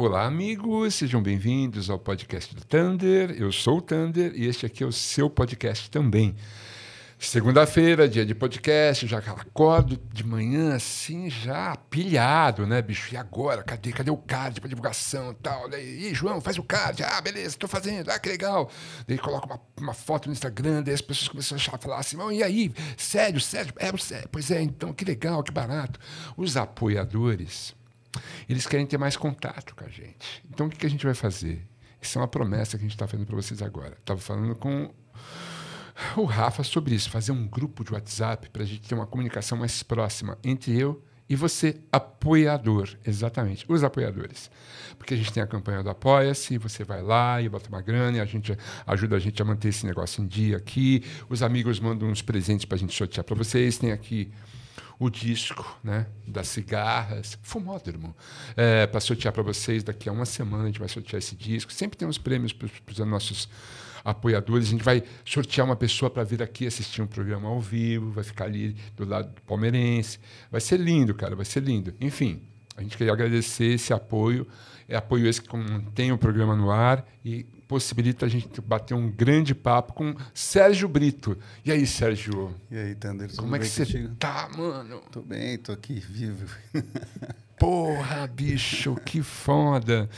Olá, amigos, sejam bem-vindos ao podcast do Thunder. Eu sou o Thunder e este aqui é o seu podcast também. Segunda-feira, dia de podcast, já acordo de manhã assim, já pilhado, né, bicho? E agora? Cadê? Cadê o card para divulgação e tal? E Ih, João, faz o card. Ah, beleza, estou fazendo. Ah, que legal. Daí coloca uma, uma, foto no Instagram, daí as pessoas começam a achar, falar assim, e aí? Sério, sério? É, sério? Pois é, então, que legal, que barato. Os apoiadores eles querem ter mais contato com a gente. Então, o que, a gente vai fazer? Isso é uma promessa que a gente está fazendo para vocês agora. Estava falando com o Rafa sobre isso, fazer um grupo de WhatsApp para a gente ter uma comunicação mais próxima entre eu e você, apoiador, exatamente, os apoiadores. Porque a gente tem a campanha do Apoia-se, você vai lá e bota uma grana, e a gente ajuda a gente a manter esse negócio em dia aqui. Os amigos mandam uns presentes para a gente sortear para vocês. Tem aqui o disco né, das cigarras, Fumódromo. É, para sortear para vocês, daqui a uma semana a gente vai sortear esse disco. Sempre tem uns prêmios para os nossos apoiadores. A gente vai sortear uma pessoa para vir aqui assistir um programa ao vivo, vai ficar ali do lado do palmeirense. Vai ser lindo, cara, vai ser lindo. Enfim, a gente queria agradecer esse apoio. É apoio esse que tem o programa no ar e possibilita a gente bater um grande papo com Sérgio Brito. E aí, Sérgio? E aí, Tander? Como é que você contigo? tá, mano? Tô bem, tô aqui vivo. Porra, bicho, que foda.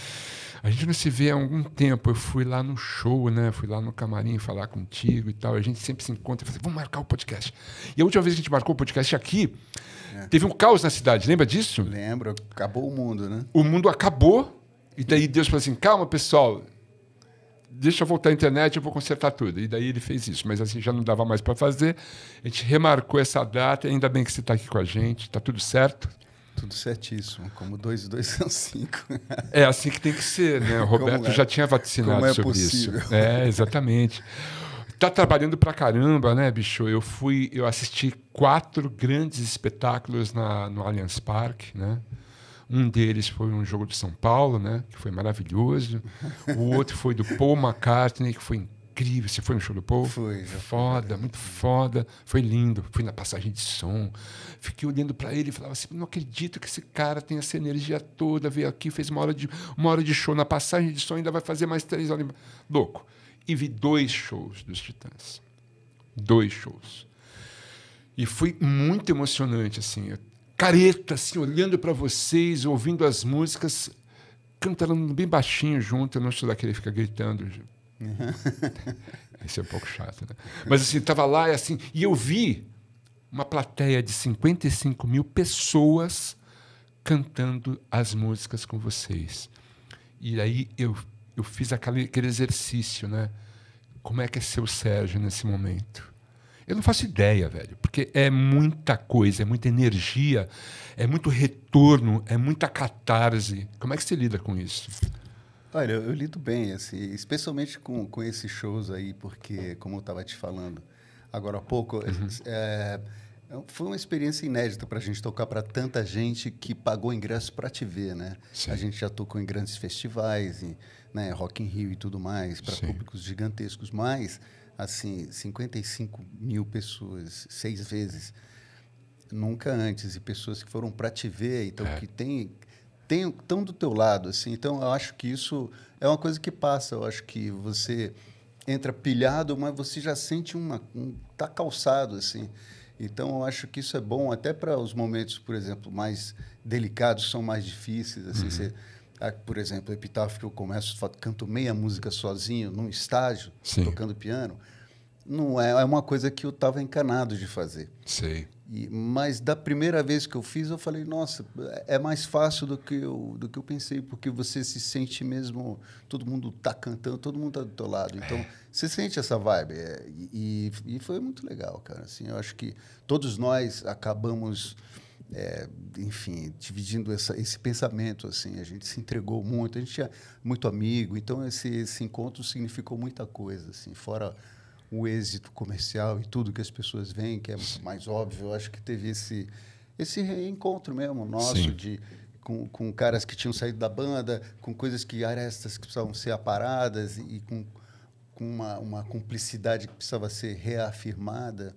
A gente não se vê há algum tempo. Eu fui lá no show, né? Fui lá no camarim falar contigo e tal. A gente sempre se encontra e fala, assim, vamos marcar o podcast. E a última vez que a gente marcou o podcast aqui, é. teve um caos na cidade. Lembra disso? Lembro. Acabou o mundo, né? O mundo acabou. E daí Deus falou assim, calma, pessoal deixa eu voltar à internet, eu vou consertar tudo. E daí ele fez isso, mas assim já não dava mais para fazer. A gente remarcou essa data, ainda bem que você está aqui com a gente, está tudo certo? Tudo certíssimo, como dois e dois são cinco. É assim que tem que ser, né? O Roberto é? já tinha vacinado é sobre possível? isso. É, exatamente. Tá trabalhando pra caramba, né, bicho? Eu fui, eu assisti quatro grandes espetáculos na, no Allianz Parque, né? Um deles foi um jogo de São Paulo, né? Que foi maravilhoso. O outro foi do Paul McCartney, que foi incrível. Você foi no show do Paul? Foi. Foda, muito foda. Foi lindo. Fui na passagem de som. Fiquei olhando para ele e falava assim: não acredito que esse cara tenha essa energia toda. Veio aqui, fez uma hora de, uma hora de show na passagem de som, ainda vai fazer mais três horas. Louco. E vi dois shows dos Titãs. Dois shows. E foi muito emocionante, assim. Eu careta, assim, olhando para vocês, ouvindo as músicas, cantando bem baixinho junto, eu não daquele que ele fica gritando. Isso é um pouco chato, né? Mas assim, estava lá e assim, e eu vi uma plateia de 55 mil pessoas cantando as músicas com vocês. E aí eu, eu fiz aquele, aquele exercício, né? Como é que é seu Sérgio nesse momento? Eu não faço ideia, velho, porque é muita coisa, é muita energia, é muito retorno, é muita catarse. Como é que você lida com isso? Olha, eu, eu lido bem, assim, especialmente com, com esses shows aí, porque, como eu estava te falando agora há pouco, uhum. é, é foi uma experiência inédita para a gente tocar para tanta gente que pagou ingresso para te ver, né? Sim. A gente já tocou em grandes festivais, em, né, Rock in Rio e tudo mais, para públicos gigantescos, mas assim, 55 mil pessoas, seis vezes. Nunca antes. E pessoas que foram para te ver, então, é. que tem tem estão do teu lado assim então eu acho que isso é uma coisa que passa eu acho que você entra pilhado mas você já sente uma um, tá calçado assim então eu acho que isso é bom até para os momentos por exemplo mais delicados são mais difíceis assim uhum. você é, por exemplo, o epitáfio que eu começo, canto meia música sozinho num estágio, Sim. tocando piano, não é, é uma coisa que eu estava encanado de fazer. Sim. E, mas da primeira vez que eu fiz, eu falei, nossa, é mais fácil do que eu, do que eu pensei, porque você se sente mesmo, todo mundo está cantando, todo mundo está do teu lado. É. Então, é. você sente essa vibe. É, e, e foi muito legal, cara. Assim, eu acho que todos nós acabamos é, enfim, dividindo essa, esse pensamento, assim, a gente se entregou muito, a gente tinha muito amigo, então esse, esse encontro significou muita coisa, assim, fora o êxito comercial e tudo que as pessoas veem, que é mais óbvio, eu acho que teve esse, esse reencontro mesmo nosso de com, com caras que tinham saído da banda, com coisas que arestas ah, que precisavam ser aparadas e, e com, com uma, uma cumplicidade que precisava ser reafirmada.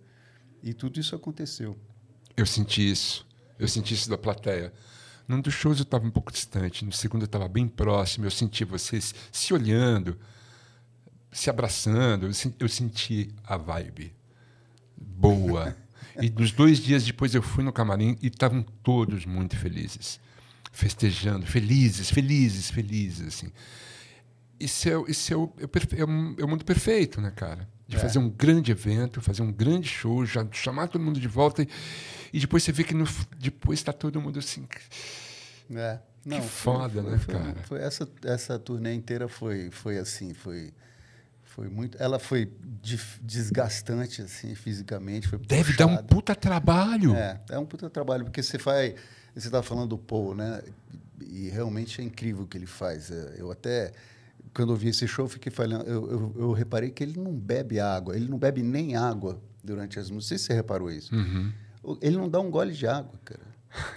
E tudo isso aconteceu. Eu senti isso eu senti isso da plateia. Num dos shows eu estava um pouco distante, no segundo eu estava bem próximo, eu senti vocês se olhando, se abraçando, eu senti, eu senti a vibe boa. e nos dois dias depois eu fui no camarim e estavam todos muito felizes, festejando, felizes, felizes, felizes, assim. Isso é, isso é, o, é, o, é, é o mundo perfeito, né, cara? De é. fazer um grande evento, fazer um grande show, já chamar todo mundo de volta e e depois você vê que no, depois está todo mundo assim. É. Não, que foda, foi, né, foi, cara? Foi, essa, essa turnê inteira foi, foi assim, foi. Foi muito. Ela foi desgastante, assim, fisicamente. Foi Deve puxada. dar um puta trabalho. É, é um puta trabalho, porque você vai. Você estava falando do Paul, né? E realmente é incrível o que ele faz. É, eu até. Quando eu vi esse show, fiquei falando. Eu, eu, eu reparei que ele não bebe água. Ele não bebe nem água durante as músicas. Não sei se você reparou isso. Uhum. Ele não dá um gole de água, cara.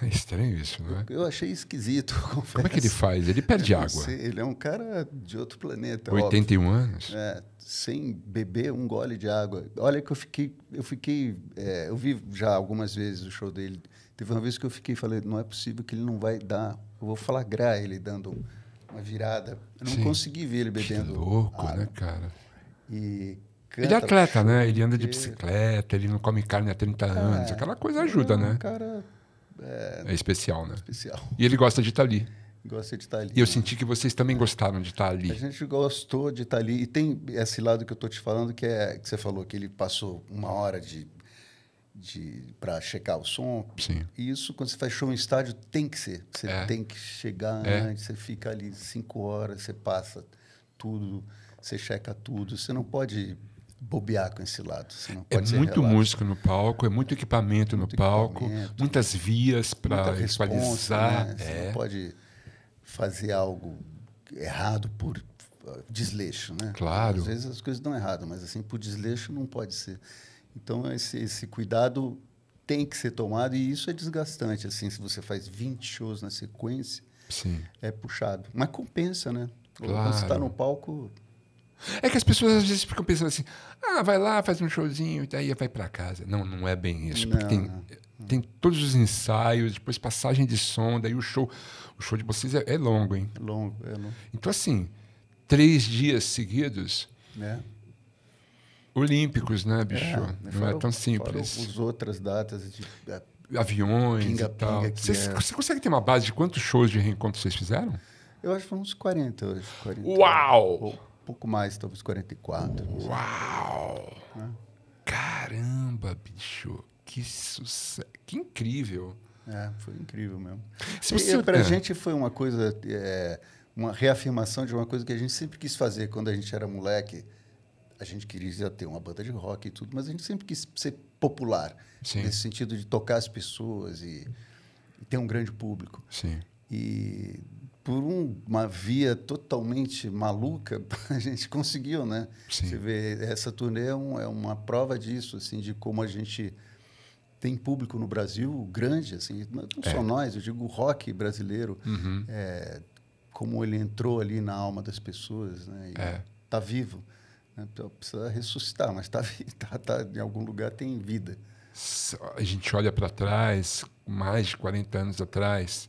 É estranho isso, não é? Eu, eu achei esquisito. Confesso. Como é que ele faz? Ele perde água. Sei, ele é um cara de outro planeta. 81 óbvio. anos? É, sem beber um gole de água. Olha que eu fiquei. Eu fiquei. É, eu vi já algumas vezes o show dele. Teve uma vez que eu fiquei e falei, não é possível que ele não vai dar. Eu vou flagrar ele dando uma virada. Eu não Sim. consegui ver ele bebendo. Que louco, água. né, cara? E bicicleta. Ele é atleta, né? Ele anda de bicicleta, ele não come carne há 30 é, anos. Aquela coisa ajuda, é, né? cara é, é, especial, né? Especial. E ele gosta de estar ali. Gosta de estar ali. E eu né? senti que vocês também é. gostaram de estar ali. A gente gostou de estar ali. E tem esse lado que eu estou te falando, que é que você falou que ele passou uma hora de, de para checar o som. Sim. E isso, quando você faz show em estádio, tem que ser. Você é. tem que chegar é. antes, você fica ali cinco horas, você passa tudo, você checa tudo. Você não pode bobear com esse lado. é muito relato. músico no palco, é muito equipamento muito no equipamento, palco, muitas vias para equalizar. Né? Você é. não pode fazer algo errado por ah, desleixo, né? Claro. Às vezes as coisas dão errado, mas assim, por desleixo não pode ser. Então, esse, esse cuidado tem que ser tomado e isso é desgastante. Assim, se você faz 20 shows na sequência, Sim. é puxado. Mas compensa, né? Tá claro. Quando você está no palco, é que as pessoas às vezes ficam pensando assim: ah, vai lá, faz um showzinho e daí vai para casa. Não, não é bem isso. Não. Porque tem, tem todos os ensaios, depois passagem de som, daí o show. O show de vocês é, é longo, hein? É longo, é longo. Então, assim, três dias seguidos. É. Olímpicos, né, bicho? É, não é tão simples. Fora os outras datas de é, aviões pinga, e tal. Pinga é. Você consegue ter uma base de quantos shows de reencontro vocês fizeram? Eu acho que foram uns 40 hoje. 40. Uau! pouco mais, talvez 44. Uau! Né? Caramba, bicho! Que sucesso! Que incrível! É, foi incrível mesmo. Se você... Para a ah. é. gente foi uma coisa, é, uma reafirmação de uma coisa que a gente sempre quis fazer quando a gente era moleque. A gente queria ter uma banda de rock e tudo, mas a gente sempre quis ser popular. Sim. Nesse sentido de tocar as pessoas e, e ter um grande público. Sim. E por uma via totalmente maluca, a gente conseguiu, né? Sim. Você vê, essa turnê é, um, é, uma prova disso, assim, de como a gente tem público no Brasil grande, assim, não é. só nós, eu digo o rock brasileiro, uhum. é, como ele entrou ali na alma das pessoas, né? E é. tá vivo. Né? Então, precisa ressuscitar, mas tá, tá, tá, em algum lugar tem vida. A gente olha para trás, mais de 40 anos atrás,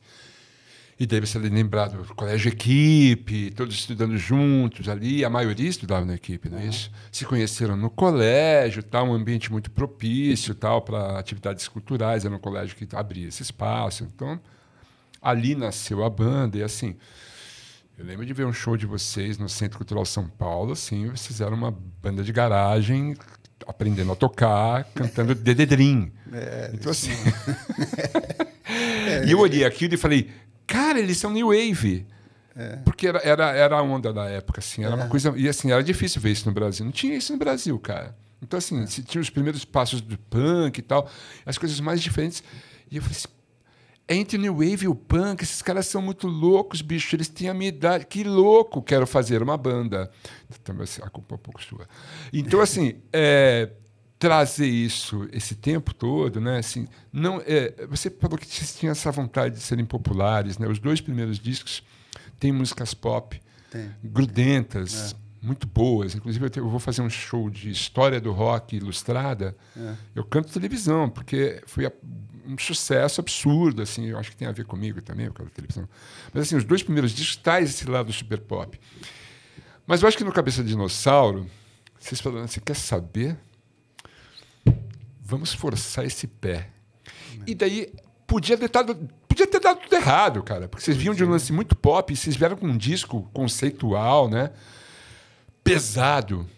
e deve ser lembrado colégio equipe, todos estudando juntos ali, a maioria estudava na equipe, não é isso? É. Se conheceram no colégio, tal, um ambiente muito propício tal para atividades culturais, era um colégio que abria esse espaço. Então, ali nasceu a banda e assim. Eu lembro de ver um show de vocês no Centro Cultural São Paulo, assim, vocês eram uma banda de garagem aprendendo a tocar, cantando Dededrim. É, então assim. É. e eu olhei aquilo e falei, cara, eles são New Wave. É. Porque era, era, era a onda da época, assim. Era é. uma coisa. E assim, era difícil ver isso no Brasil. Não tinha isso no Brasil, cara. Então, assim, é. se tinha os primeiros passos do punk e tal, as coisas mais diferentes. E eu falei assim, é entre o New Wave e o punk, esses caras são muito loucos, bicho. Eles têm a minha idade. Que louco! Quero fazer uma banda. Também então, assim, a culpa é um pouco sua. Então, assim, é, trazer isso esse tempo todo, né? Assim, não é, você falou que tinha essa vontade de serem populares, né? Os dois primeiros discos têm músicas pop, tem. grudentas, é. muito boas. Inclusive eu, te, eu, vou fazer um show de história do rock ilustrada. É. Eu canto televisão porque foi a, um sucesso absurdo, assim. Eu acho que tem a ver comigo também por causa da televisão. Mas assim, os dois primeiros discos traz esse lado super pop. Mas eu acho que no Cabeça de Dinossauro vocês falaram assim, quer saber? vamos forçar esse pé. E daí podia ter, dado, podia ter dado tudo errado, cara. Porque vocês vinham de um lance muito pop, vocês vieram com um disco conceitual, né? Pesado.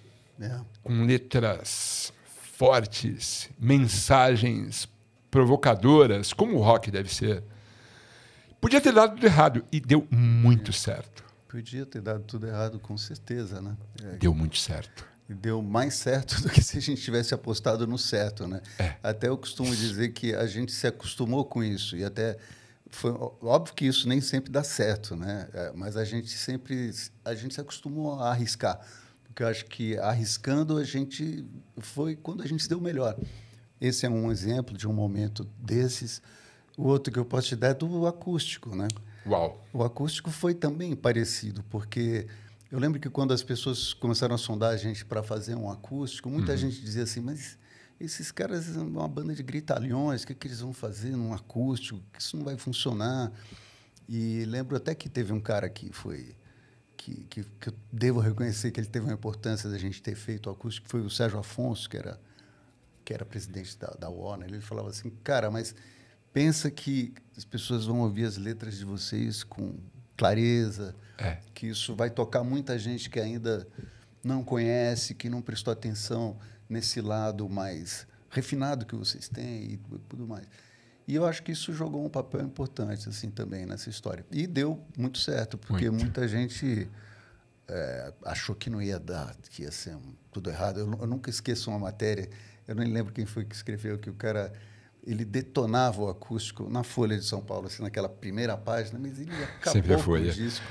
É. Com letras fortes, mensagens provocadoras, como o rock deve ser. Podia ter dado tudo errado e deu muito é. certo. Podia ter dado tudo errado, com certeza, né? É. Deu muito certo deu mais certo do que se a gente tivesse apostado no certo, né? É. Até eu costumo dizer que a gente se acostumou com isso e até foi óbvio que isso nem sempre dá certo, né? É, mas a gente sempre a gente se acostumou a arriscar, porque eu acho que arriscando a gente foi quando a gente se deu melhor. Esse é um exemplo de um momento desses. O outro que eu posso te dar é do acústico, né? Uau. O acústico foi também parecido, porque eu lembro que quando as pessoas começaram a sondar a gente para fazer um acústico, muita uhum. gente dizia assim, mas esses caras são é uma banda de gritalhões, o que, que eles vão fazer num acústico? Isso não vai funcionar. E lembro até que teve um cara que foi... Que, que, que eu devo reconhecer que ele teve uma importância da gente ter feito o acústico, foi o Sérgio Afonso, que era, que era presidente da, da Warner. Ele falava assim, cara, mas pensa que as pessoas vão ouvir as letras de vocês com clareza, é. Que isso vai tocar muita gente que ainda não conhece, que não prestou atenção nesse lado mais refinado que vocês têm e tudo mais. E eu acho que isso jogou um papel importante assim também nessa história. E deu muito certo, porque muito. muita gente é, achou que não ia dar, que ia ser um, tudo errado. Eu, eu, nunca esqueço uma matéria, eu nem lembro quem foi que escreveu, que o cara ele detonava o acústico na Folha de São Paulo, assim, naquela primeira página, mas ele acabou Sempre a Folha. disco.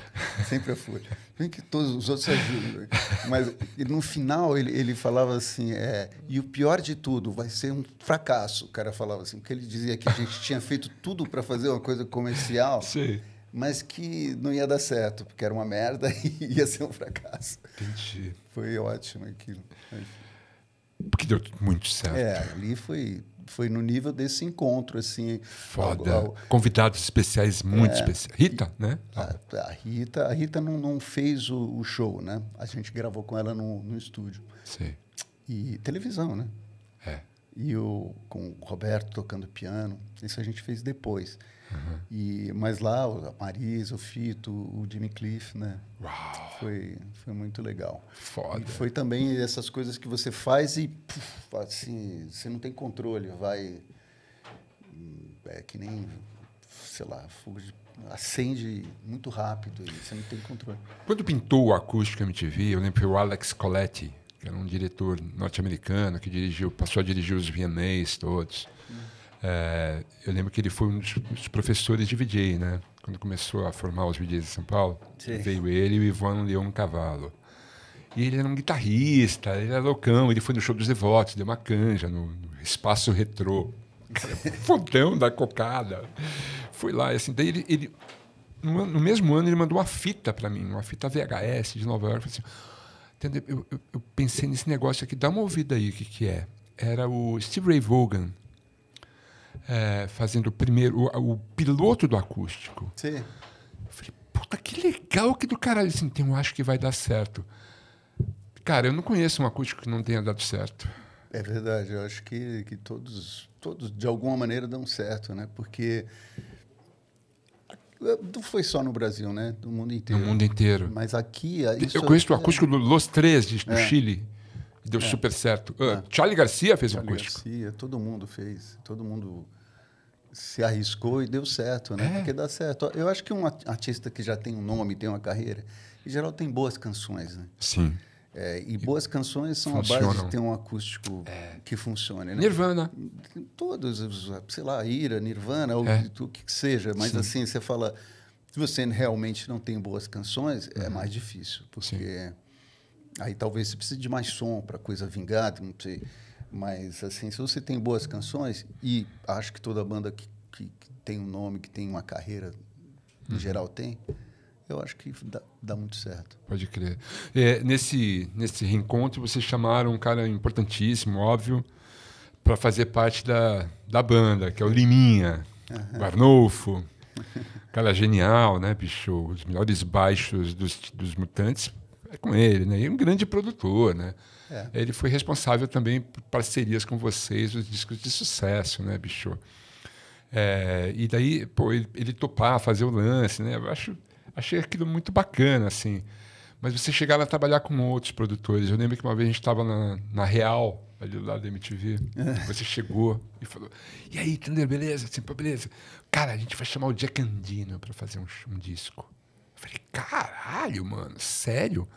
Sempre a Folha. vem que todos os outros ajudam. Mas no final ele, ele falava assim, é, e o pior de tudo, vai ser um fracasso, o cara falava assim, porque ele dizia que a gente tinha feito tudo para fazer uma coisa comercial, Sim. mas que não ia dar certo, porque era uma merda e ia ser um fracasso. Entendi. Foi ótimo aquilo. Porque deu muito certo. É, ali foi foi no nível desse encontro, assim. Foda. Ao, ao... Convidados especiais muito é, especiais. Rita, né? A, a, Rita, a Rita não, não fez o, o, show, né? A gente gravou com ela no, no estúdio. Sim. E televisão, né? É. E o, com o Roberto tocando piano. Isso a gente fez depois. Uhum. E, mas lá, o Marisa, o Fito, o Jimmy Cliff, né? Uau. Foi, foi muito legal. Foda. E foi também essas coisas que você faz e, puf, assim, você não tem controle, vai... É que nem, sei lá, de acende muito rápido e você não tem controle. Quando pintou o acústico MTV, eu lembro que o Alex Coletti, que era um diretor norte-americano que dirigiu, passou a dirigir os VMAs todos. É, eu lembro que ele foi um dos professores de VJ, né? Quando começou a formar os VJs em São Paulo, Sim. veio ele e o Ivan Leão Cavalo. E ele era um guitarrista, ele era loucão, ele foi no show dos devotos, deu uma canja no, no espaço retrô. fodão da cocada. Fui lá, assim, daí ele, ele no, no, mesmo ano ele mandou uma fita para mim, uma fita VHS de Nova York. Assim, eu, eu, eu, pensei nesse negócio aqui, dá uma ouvida aí o que, que é. Era o Steve Ray Vaughan, é, fazendo o primeiro, o, o, piloto do acústico. Sim. Eu falei, puta, que legal que do caralho. Assim, então eu acho que vai dar certo. Cara, eu não conheço um acústico que não tenha dado certo. É verdade, eu acho que, que todos, todos de alguma maneira dão certo, né? Porque é, não foi só no Brasil, né? No mundo inteiro. No mundo inteiro. Mas aqui. eu conheço o é acústico do Los Três, do é. Chile. Deu é. super certo. Uh, ah, é. Charlie Garcia fez Charlie o acústico. Garcia, todo mundo fez. Todo mundo se arriscou e deu certo, né? É. Porque dá certo. Eu acho que um artista que já tem um nome, tem uma carreira, em geral tem boas canções, né? Sim. É, e, boas canções são funcionam. a base de ter um acústico é. que funcione. Né? Nirvana. Todos, sei lá, Ira, Nirvana, ou é. o que, que seja. Mas Sim. assim, você fala, se você realmente não tem boas canções, é uhum. é mais difícil. Porque Sim. aí talvez você precise de mais som para a coisa vingada, não sei mas, assim, se você tem boas canções, e acho que toda banda que, que, que tem um nome, que tem uma carreira, em uhum. geral tem, eu acho que dá, dá muito certo. Pode crer. É, nesse, nesse reencontro, vocês chamaram um cara importantíssimo, óbvio, para fazer parte da, da banda, que é o Liminha, uhum. o Arnolfo. cara é genial, né, bicho? Os melhores baixos dos, dos mutantes é com ele, né? E um grande produtor, né? É. Ele foi responsável também por parcerias com vocês, os discos de sucesso, né, bicho? É, e daí, pô, ele, ele, topar, fazer o lance, né? Eu acho, achei aquilo muito bacana, assim. Mas você chegava a trabalhar com outros produtores. Eu lembro que uma vez a gente estava na, na Real, ali do lado da MTV. É. Você chegou e falou: E aí, Thunder, beleza? Assim, Pô, beleza. Cara, a gente vai chamar o Jack Andino para fazer um, um disco. Eu falei: Caralho, mano, sério?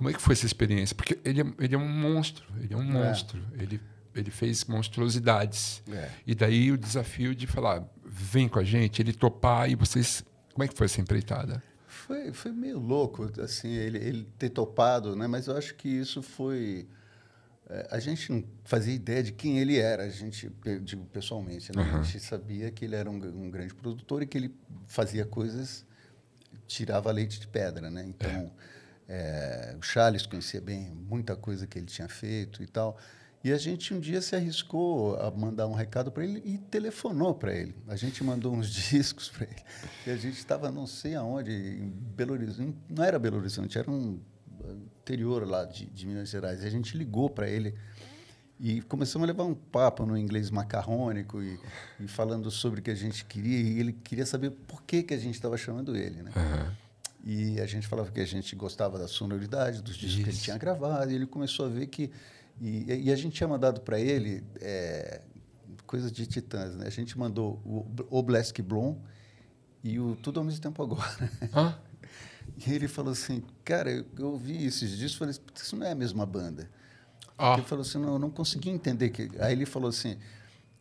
Como é que foi essa experiência? Porque ele é, ele é um monstro, ele é um é. monstro. É. Ele, ele fez monstruosidades. É. E daí o desafio de falar, vem com a gente, ele topar e vocês... Como é que foi essa empreitada? Foi, foi meio louco, assim, ele, ele ter topado, né? Mas eu acho que isso foi é, a gente não fazia ideia de quem ele era, a gente, digo pessoalmente, né? uhum. a gente sabia que ele era um, um, grande produtor e que ele fazia coisas, tirava leite de pedra, né? É. Então, é. É, o Charles conhecia bem muita coisa que ele tinha feito e tal. E a gente um dia se arriscou a mandar um recado para ele e telefonou para ele. A gente mandou uns discos para ele. E a gente estava não sei aonde, em Belo Horizonte. Não era Belo Horizonte, era um interior lá de, de Minas Gerais. E a gente ligou para ele e começamos a levar um papo no inglês macarrônico e, e, falando sobre o que a gente queria. E ele queria saber por que, que a gente estava chamando ele. Né? Uhum. E a gente falava que a gente gostava da sonoridade, dos discos Isso. que ele tinha gravado. E ele começou a ver que. E, e a gente tinha mandado para ele é, coisas de titãs, né? A gente mandou o Oblesk Blom e o Tudo ao mesmo tempo agora. Hã? E ele falou assim: Cara, eu, eu ouvi esses discos, falei: Isso não é a mesma banda. Ele falou assim: Não, eu não consegui entender. Que... Aí ele falou assim: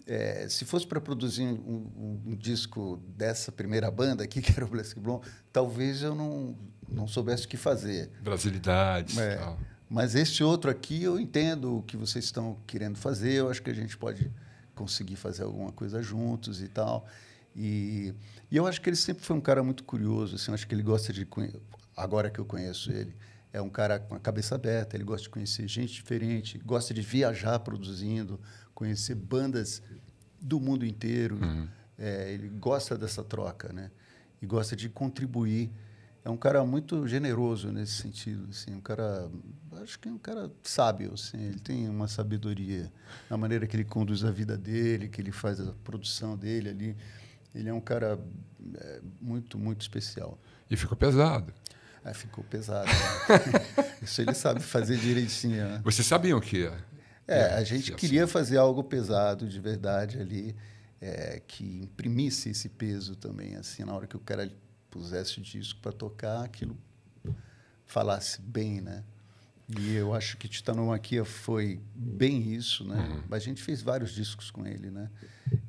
é, se fosse para produzir um, um, um, disco dessa primeira banda aqui, que era o Black Blom, talvez eu não, não soubesse o que fazer. Brasilidades. É, tal. Mas este outro aqui, eu entendo o que vocês estão querendo fazer, eu acho que a gente pode conseguir fazer alguma coisa juntos e tal. E, e eu acho que ele sempre foi um cara muito curioso, assim, eu acho que ele gosta de. Agora que eu conheço ele, é um cara com a cabeça aberta, ele gosta de conhecer gente diferente, gosta de viajar produzindo, conhecer bandas do mundo inteiro. Uhum. É, ele gosta dessa troca, né? E gosta de contribuir. É um cara muito generoso nesse sentido, assim, um cara, acho que é um cara sábio, assim, ele tem uma sabedoria na maneira que ele conduz a vida dele, que ele faz a produção dele ali. Ele é um cara é, muito, muito especial. E ficou pesado. Ah, ficou pesado. Né? Isso ele sabe fazer direitinho. Né? Vocês sabiam que é? É, né? a gente queria fazer algo pesado de verdade ali, é, que imprimisse esse peso também, assim, na hora que o cara pusesse o disco para tocar, aquilo falasse bem, né? E eu acho que Titanomaquia foi bem isso, né? Uhum. A gente fez vários discos com ele, né?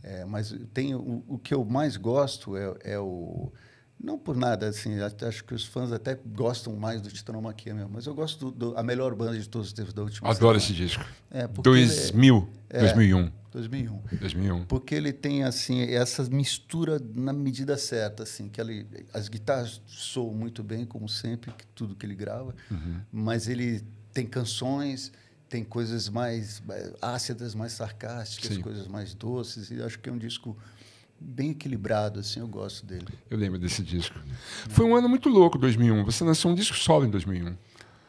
É, mas tem o, o, que eu mais gosto é, é o não por nada, assim, acho que os fãs até gostam mais do Titanomaquia mesmo, mas eu gosto do, do, a melhor banda de todos os tempos da última Adoro semana. esse disco. É, 2000, é, 2001. 2001. 2001. Porque ele tem, assim, essa mistura na medida certa, assim, que ele, as guitarras soam muito bem, como sempre, tudo que ele grava, uhum. mas ele tem canções, tem coisas mais eh, ácidas, mais sarcásticas, Sim. coisas mais doces, e acho que é um disco bem equilibrado, assim, eu gosto dele. Eu lembro desse disco. Foi um ano muito louco, 2001. Você lançou um disco solo em 2001.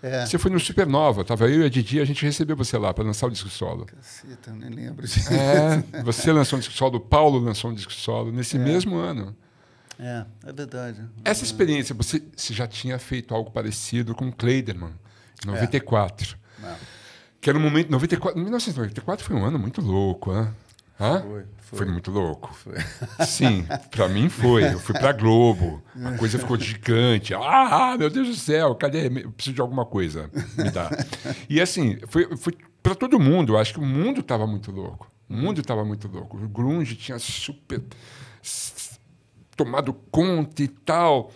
É. Você foi no Supernova, tava eu e a Didi, a gente recebeu você lá para lançar o disco solo. Caceta, nem lembro disso. É, você lançou um disco solo, o Paulo lançou um disco solo nesse é. mesmo ano. É, é verdade. Essa experiência, você, você já tinha feito algo parecido com Kleiderman, em 94. É. é. Que era um momento. 94, 1994 foi um ano muito louco, né? Hã? Foi, foi. foi muito louco. Foi. Sim, para mim foi. Eu fui para Globo, a coisa ficou gigante. Ah, meu Deus do céu, cadê? Eu preciso de alguma coisa, me dá. E assim, foi, foi para todo mundo. Eu acho que o mundo estava muito louco. O mundo estava muito louco. O grunge tinha super tomado conta e tal.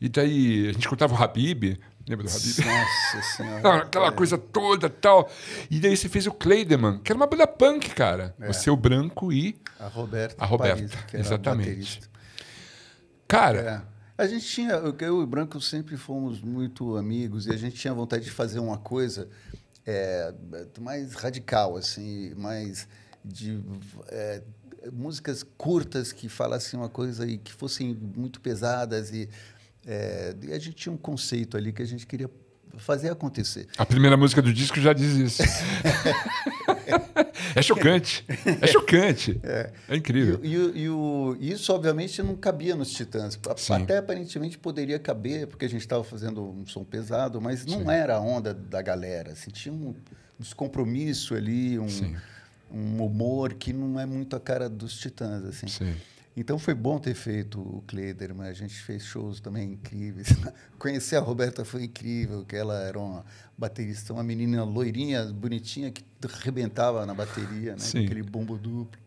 E daí a gente contava o Habib, Lembra do Habib? Nossa senhora. Aquela é. coisa toda tal. E daí você fez o Cleideman, que era uma banda punk, cara. É. O seu branco e. A Roberta. A Roberta, Paris, exatamente. Cara. É. A gente tinha. Eu e o Branco sempre fomos muito amigos e a gente tinha vontade de fazer uma coisa é, mais radical, assim, mais de é, músicas curtas que falassem uma coisa e que fossem muito pesadas e é, e a gente tinha um conceito ali que a gente queria fazer acontecer. A primeira música do disco já diz isso. é chocante. É chocante. É, é incrível. E, e, e, o, isso, obviamente, não cabia nos Titãs. Sim. Até aparentemente poderia caber, porque a gente estava fazendo um som pesado, mas não Sim. era a onda da galera. Assim, tinha um descompromisso ali, um, um, humor que não é muito a cara dos Titãs. Assim. Sim. Então foi bom ter feito o Kleder, mas a gente fez shows também incríveis. Conhecer a Roberta foi incrível, que ela era uma baterista, uma menina loirinha, bonitinha, que arrebentava na bateria, né? aquele bombo duplo.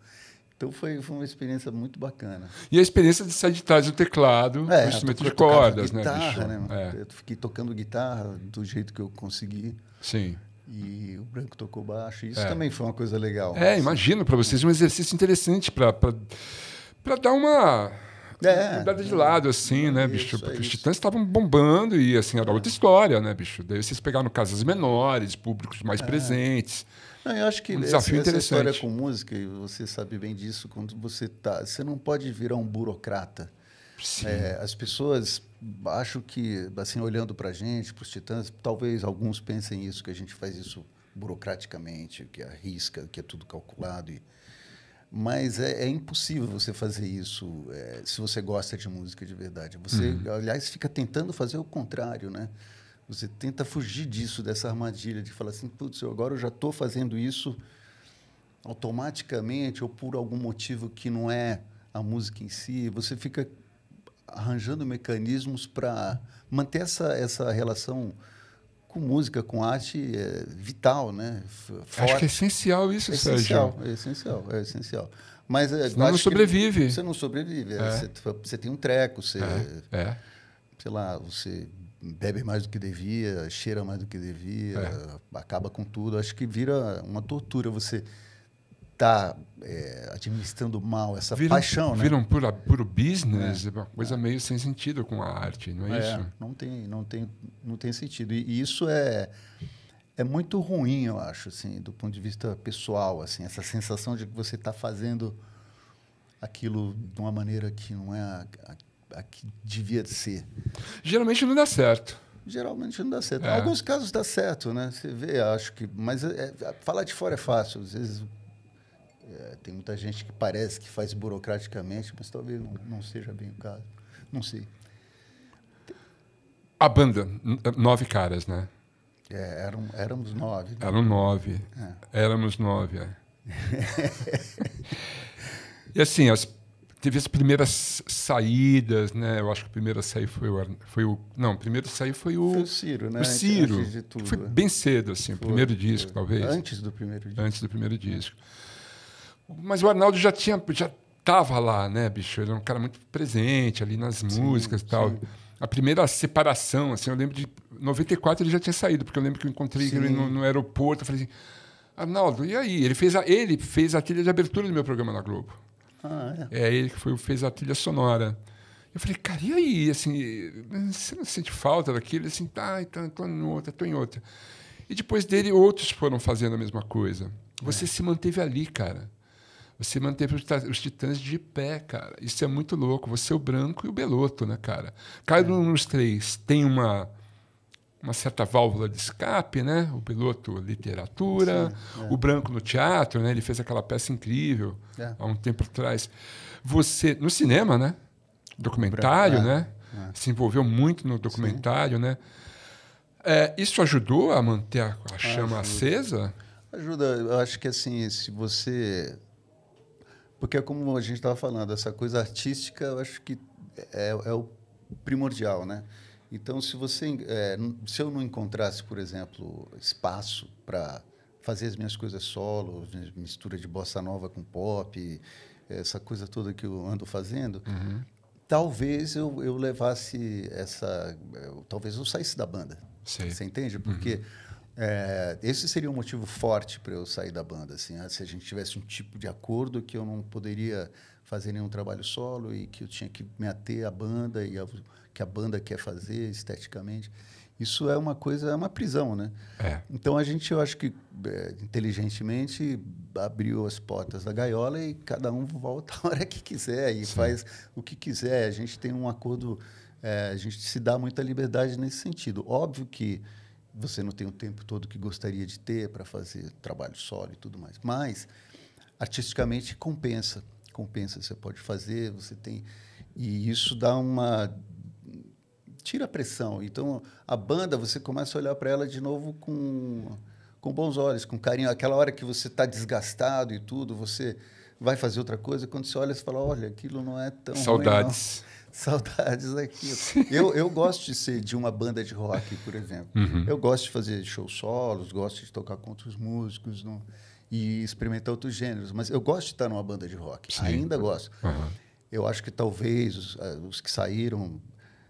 Então foi, foi uma experiência muito bacana. E a experiência de sair de trás do teclado, é, instrumento de cordas, né, guitarra, né? né? É. Eu fiquei tocando guitarra do jeito que eu consegui. Sim e o branco tocou baixo. Isso é. também foi uma coisa legal. É, mas... imagino para vocês um exercício interessante para para dar uma é, de lado, assim, né, bicho? É Porque é os titãs estavam bombando e, assim, era outra história, né, bicho? Daí vocês pegaram casas menores, públicos mais é. presentes. Não, eu acho que um desafio essa, interessante. essa história com música, e você sabe bem disso, quando você tá, você não pode virar um burocrata. É, as pessoas acho que, assim, olhando para a gente, para os titãs, talvez alguns pensem isso, que a gente faz isso burocraticamente, que arrisca, que é tudo calculado. E mas é, é, impossível você fazer isso é, se você gosta de música de verdade. Você, uhum. aliás, fica tentando fazer o contrário, né? Você tenta fugir disso, dessa armadilha de falar assim, putz, agora eu já estou fazendo isso automaticamente ou por algum motivo que não é a música em si. Você fica arranjando mecanismos para manter essa, essa relação com música, com arte é vital, né? Forte. Acho que é essencial isso, é essencial, É essencial, é essencial. Mas é, Senão não sobrevive. Você não sobrevive. É. é. Você, você, tem um treco, você. É. É. Sei lá, você bebe mais do que devia, cheira mais do que devia, é. acaba com tudo. Acho que vira uma tortura você está é, administrando mal essa viram, paixão, né? Viram puro, puro business, é. é. uma coisa é. meio sem sentido com a arte, não é, é, isso? Não tem, não tem, não tem sentido. E, e, isso é é muito ruim, eu acho, assim, do ponto de vista pessoal, assim, essa sensação de que você está fazendo aquilo de uma maneira que não é a, a, a que devia ser. Geralmente não dá certo geralmente não dá certo. É. Em alguns casos dá certo, né? Você vê, acho que. Mas é, é, falar de fora é fácil. Às vezes o é, tem muita gente que parece que faz burocraticamente, mas talvez não, não seja bem o caso. Não sei. A banda, nove caras, né? É, eram, éramos nove. Né? Eram nove. É. Éramos nove, é. e assim, as, teve as primeiras saídas, né? Eu acho que o primeiro a sair foi o. Foi o não, o primeiro a sair foi o. Foi o Ciro, né? O Ciro. Antes de tudo. Foi bem cedo, assim, foi, o primeiro disco, talvez. Antes do primeiro disco. Antes do primeiro disco. É. Mas o Arnaldo já tinha, já tava lá, né, bicho? Ele era um cara muito presente ali nas sim, músicas e tal. Sim. A primeira separação, assim, eu lembro de 94 ele já tinha saído, porque eu lembro que eu encontrei ele no, no, aeroporto, eu falei assim, Arnaldo, e aí? Ele fez a, ele fez a trilha de abertura do meu programa na Globo. Ah, é. é ele que foi, fez a trilha sonora. Eu falei, cara, e aí? Assim, você não sente falta daquilo? Ele assim, tá, então, tô em outra, tô em outra. E depois dele, outros foram fazendo a mesma coisa. Você é. se manteve ali, cara. Você manteve os, titãs de pé, cara. Isso é muito louco. Você, é o branco e o beloto, né, cara? Cada um é. dos três tem uma, uma certa válvula de escape, né? O Beloto, literatura, Sim, é. o branco no teatro, né? Ele fez aquela peça incrível é. há um tempo atrás. Você no cinema, né? Documentário, branco, né? É, é. Se envolveu muito no documentário, Sim. né? isso ajudou a manter a, chama ajuda. acesa? Ajuda. Eu acho que assim, se você porque, é como a gente estava falando, essa coisa artística, eu acho que é, é o primordial, né? Então, se você, é, se eu não encontrasse, por exemplo, espaço para fazer as minhas coisas solo, mistura de bossa nova com pop, essa coisa toda que eu ando fazendo, uhum. talvez eu, eu levasse essa, eu, é, talvez eu saísse da banda. Você entende? Uhum. Porque uhum é, esse seria um motivo forte para eu sair da banda, assim, ah, se a gente tivesse um tipo de acordo que eu não poderia fazer nenhum trabalho solo e que eu tinha que me ater à banda e ao que a banda quer fazer esteticamente. Isso é uma coisa, é uma prisão, né? É. Então a gente, eu acho que é, inteligentemente abriu as portas da gaiola e cada um volta a hora que quiser e Sim. faz o que quiser. A gente tem um acordo, é, a gente se dá muita liberdade nesse sentido. Óbvio que você não tem o tempo todo que gostaria de ter para fazer trabalho solo e tudo mais. Mas, artisticamente, compensa. Compensa, você pode fazer, você tem. E isso dá uma. tira a pressão. Então, a banda, você começa a olhar para ela de novo com, com bons olhos, com carinho. Aquela hora que você está desgastado e tudo, você vai fazer outra coisa. Quando você olha, você fala: olha, aquilo não é tão. Saudades. Ruim, Saudades daquilo. eu, eu gosto de ser de uma banda de rock, por exemplo. Uhum. Eu gosto de fazer shows solos, gosto de tocar com outros músicos e experimentar outros gêneros. Mas eu gosto de estar numa banda de rock. Sim. Ainda gosto. Uhum. Eu acho que talvez os, ah, os, que saíram.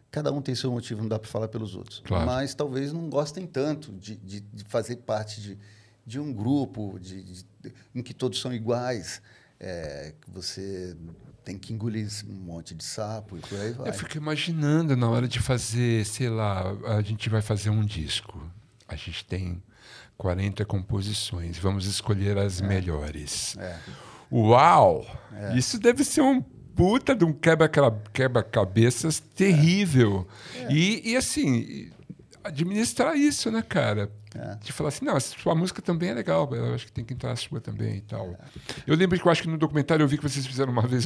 Cada um tem seu motivo, não dá para falar pelos outros. Claro. Mas talvez não gostem tanto de, de, de fazer parte de, de um grupo de, de, em que todos são iguais é, que você tem que engolir um monte de sapo e por aí vai. Eu fico imaginando na hora de fazer, sei lá, a gente vai fazer um disco. A gente tem 40 composições, vamos escolher as é. melhores. É. Uau! É. Isso deve ser um puta de um quebra-cabeças terrível. É. E, e assim, administrar isso, né, cara? É. De falar assim, não, sua música também é legal, eu acho que tem que entrar a sua também e tal. É. Eu lembro que eu acho que no documentário eu vi que vocês fizeram uma vez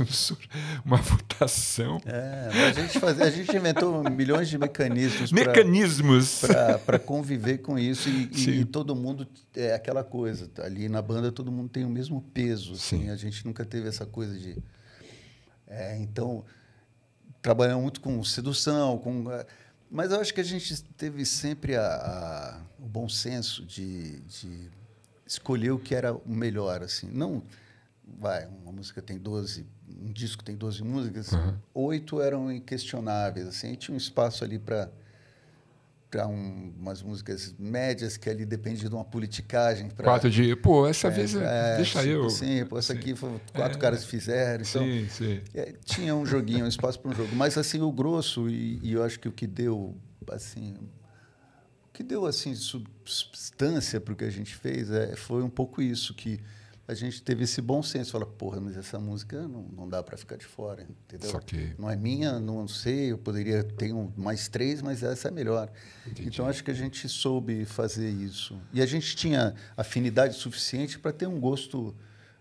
uma votação. É, a gente, faz, a gente inventou milhões de mecanismos. Mecanismos! Para conviver com isso e, e, e, todo mundo, é aquela coisa, ali na banda todo mundo tem o mesmo peso, assim, a gente nunca teve essa coisa de... É, então, trabalhamos muito com sedução, com mas eu acho que a gente teve sempre a, a, o bom senso de, de escolher o que era o melhor, assim. Não, vai, uma música tem 12, um disco tem 12 músicas, uhum. oito eram inquestionáveis, assim, tinha um espaço ali para para um, umas músicas médias que ali depende de uma politicagem. Pra, quatro de, pô, essa é, vez é, é deixa sim, eu. Sim, pô, essa sim. aqui foi, é. quatro é, caras fizeram. Então, sim, sim. É, tinha um joguinho, um espaço para um jogo. Mas assim, o grosso, e, e, eu acho que o que deu, assim, o que deu assim, substância para o que a gente fez foi um pouco isso, que a gente teve esse bom senso. Fala, porra, mas essa música não, não dá para ficar de fora, entendeu? Não é minha, não sei, eu poderia ter um, mais três, mas essa é melhor. Entendi. Então acho que a gente soube fazer isso. E a gente tinha afinidade suficiente para ter um gosto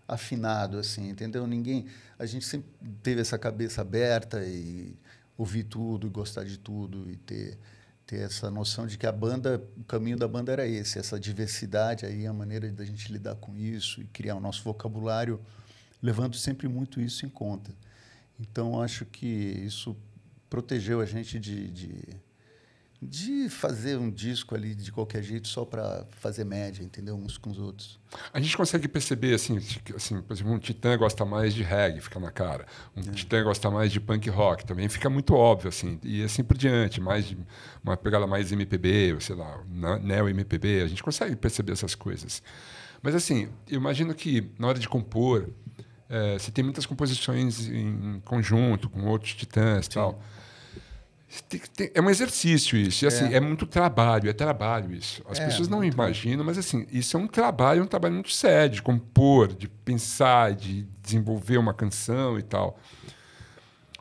afinado, assim, entendeu? Ninguém. A gente sempre teve essa cabeça aberta e ouvir tudo e gostar de tudo e ter ter essa noção de que a banda, o caminho da banda era esse, essa diversidade aí, a maneira da gente lidar com isso e criar o nosso vocabulário, levando sempre muito isso em conta. Então, acho que isso protegeu a gente de, de de fazer um disco ali de qualquer jeito só para fazer média, entendeu? Uns com os outros. A gente consegue perceber, assim, assim por exemplo, um Titã gosta mais de reggae, fica na cara. Um é. Titã gosta mais de punk rock, também fica muito óbvio, assim. E assim por diante, mais de, uma pegada mais MPB, sei lá, né, neo-MPB. A gente consegue perceber essas coisas. Mas, assim, eu imagino que na hora de compor, é, você tem muitas composições em conjunto com outros titãs e tal é um exercício isso. E, assim, é. é. muito trabalho, é trabalho isso. As é, pessoas não imaginam, mas assim, isso é um trabalho, um trabalho muito sério, de compor, de pensar, de desenvolver uma canção e tal.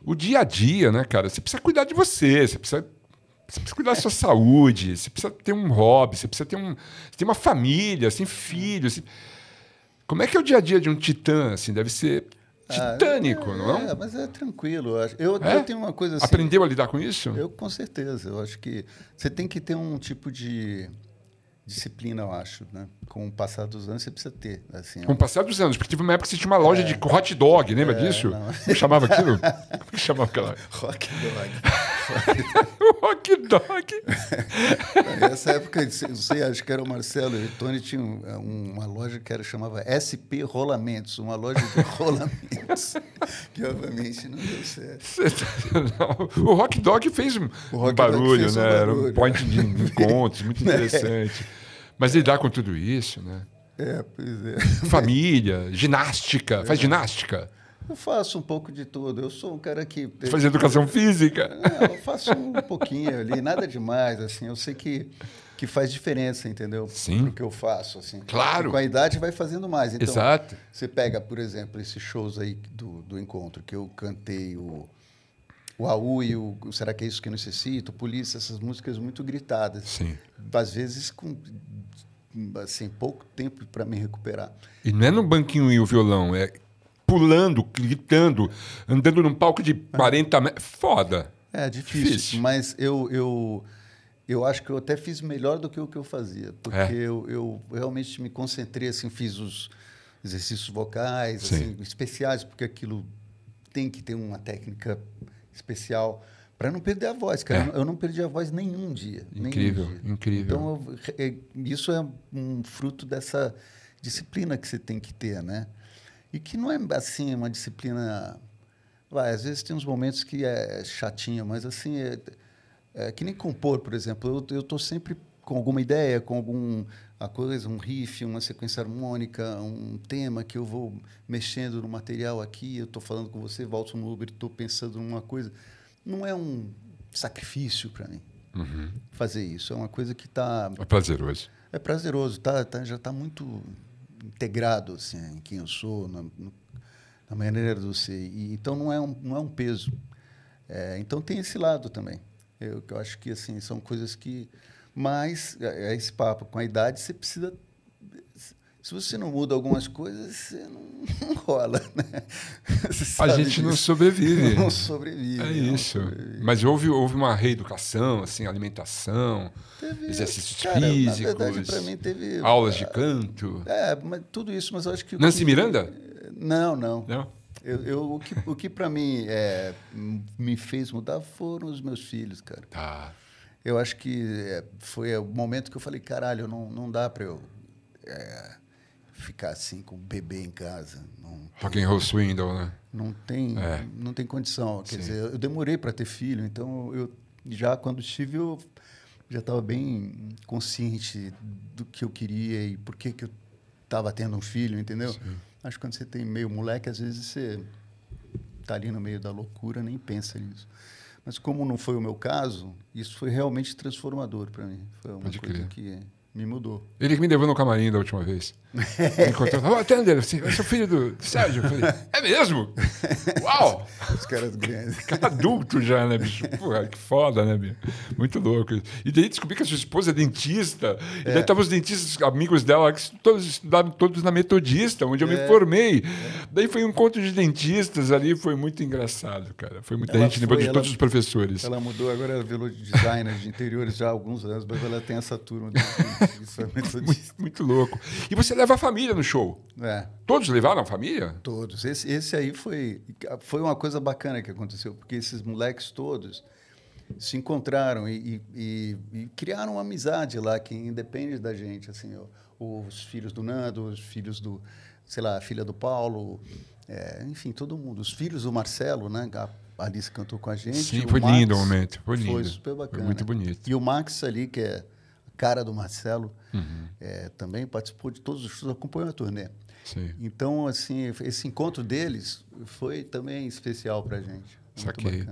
O dia a dia, né, cara? Você precisa cuidar de você, você precisa, você precisa cuidar da sua saúde, você precisa ter um hobby, você precisa ter um, você tem uma família, assim, filhos. Como é que é o dia a dia de um titã? Assim, deve ser titânico, ah, não é? É, mas é tranquilo. Eu, é? eu tenho uma coisa assim. Aprendeu a lidar com isso? Eu, com certeza. Eu acho que você tem que ter um tipo de disciplina, eu acho, né? Com o passar dos anos, você precisa ter. Assim, Com o passar dos anos, porque teve uma época que você tinha uma loja é, de hot dog, lembra é, disso? Não. chamava aquilo? Como chamava aquela? Rock dog. Rock dog. Nessa época, não sei, acho que era o Marcelo e o Tony tinha é, uma loja que era, chamava SP Rolamentos, uma loja de rolamentos, que obviamente não deu certo. Tá, não, o Rock Dog fez um, rock barulho, dog fez né? barulho. Era um point de encontros, muito né? interessante. Mas lidar com tudo isso, né? É, pois é. Família, ginástica. Faz é. ginástica? Eu faço um pouco de tudo. Eu sou um cara que. Faz educação física? Não, eu faço um pouquinho ali, nada demais. Assim, eu sei que, que faz diferença, entendeu? Sim. Pro que eu faço. Assim. Claro. E com a idade vai fazendo mais. Então, Exato. Você pega, por exemplo, esses shows aí do, do encontro, que eu cantei o, o AU e o Será que é isso que eu necessito? Polícia, essas músicas muito gritadas. Sim. Às vezes com assim, pouco tempo para me recuperar. E não é no banquinho e o violão, é pulando, gritando, andando num palco de 40 é. metros. Foda. É, difícil, difícil. Mas eu, eu, eu acho que eu até fiz melhor do que o que eu fazia, porque é. eu, eu realmente me concentrei, assim, fiz os exercícios vocais, assim, especiais, porque aquilo tem que ter uma técnica especial para não perder a voz, cara. É. Eu não perdi a voz nenhum dia. Incrível, nenhum dia. incrível. Então, eu, é, isso é um fruto dessa disciplina que você tem que ter, né? E que não é, assim, uma disciplina... Vai, às vezes tem uns momentos que é chatinho, mas, assim, é, é que nem compor, por exemplo. Eu estou sempre com alguma ideia, com algum a coisa, um riff, uma sequência harmônica, um tema que eu vou mexendo no material aqui, eu estou falando com você, volto no Uber, estou pensando numa coisa não é um sacrifício para mim uhum. fazer isso. É uma coisa que está. É prazeroso. É prazeroso, tá, tá já está muito integrado assim, em quem eu sou, na, na maneira do ser. E, então não é um, não é um peso. É, então tem esse lado também. Eu, eu acho que assim são coisas que. Mas é, é esse papo, com a idade você precisa se você não muda algumas coisas, você não, não rola, né? A gente disso. não sobrevive. Não sobrevive. É isso. Sobrevive. Mas houve, houve uma reeducação, assim, alimentação, teve, exercícios cara, físicos, verdade, mim, teve, aulas de é, canto. É, mas tudo isso, mas eu acho que... Nancy que, Miranda? Não, não. Não? Eu, eu o que, o que para mim é, me fez mudar foram os meus filhos, cara. Tá. Eu acho que é, foi o momento que eu falei, caralho, não, não dá para eu... É, ficar assim com o bebê em casa. Rock and Roll Swindle, então, né? Não tem, é. não tem condição. Quer Sim. dizer, eu demorei para ter filho, então eu já quando tive eu já estava bem consciente do que eu queria e por que que eu estava tendo um filho, entendeu? Sim. Acho que quando você tem meio moleque, às vezes você tá ali no meio da loucura, nem pensa nisso. Mas como não foi o meu caso, isso foi realmente transformador para mim. Foi uma Pode coisa crer. que me mudou. Ele que me levou no camarim da última vez. me encontrou. Oh, Tender, assim, é eu sou filho do Sérgio. Eu falei, é mesmo? Uau! Os caras grandes. Cara tá adulto já, né, bicho? Porra, que foda, né, bicho? Muito louco. E daí descobri que a sua esposa é dentista. É. E daí estavam é. os dentistas, amigos dela, que todos estudaram todos na Metodista, onde é. eu me é. formei. É. Daí foi um encontro de dentistas ali, foi muito engraçado, cara. Foi muita gente, lembrou de ela, todos os professores. Ela mudou, agora ela virou designer de interiores já há alguns anos, mas ela tem essa turma. Isso é muito... muito, muito, louco. E você leva a família no show. É. Todos levaram a família? Todos. Esse, esse aí foi, foi uma coisa bacana que aconteceu, porque esses moleques todos se encontraram e, e, e, criaram uma amizade lá que independe da gente assim ó, os filhos do Nando os filhos do sei lá a filha do Paulo é, enfim todo mundo os filhos do Marcelo né a Alice cantou com a gente sim foi Max, lindo o momento foi lindo foi super bacana foi muito bonito e o Max ali que é cara do Marcelo, uhum. é, também participou de todos os shows, acompanhou a turnê. Sim. Então, assim, esse encontro deles foi também especial pra gente. Saquei.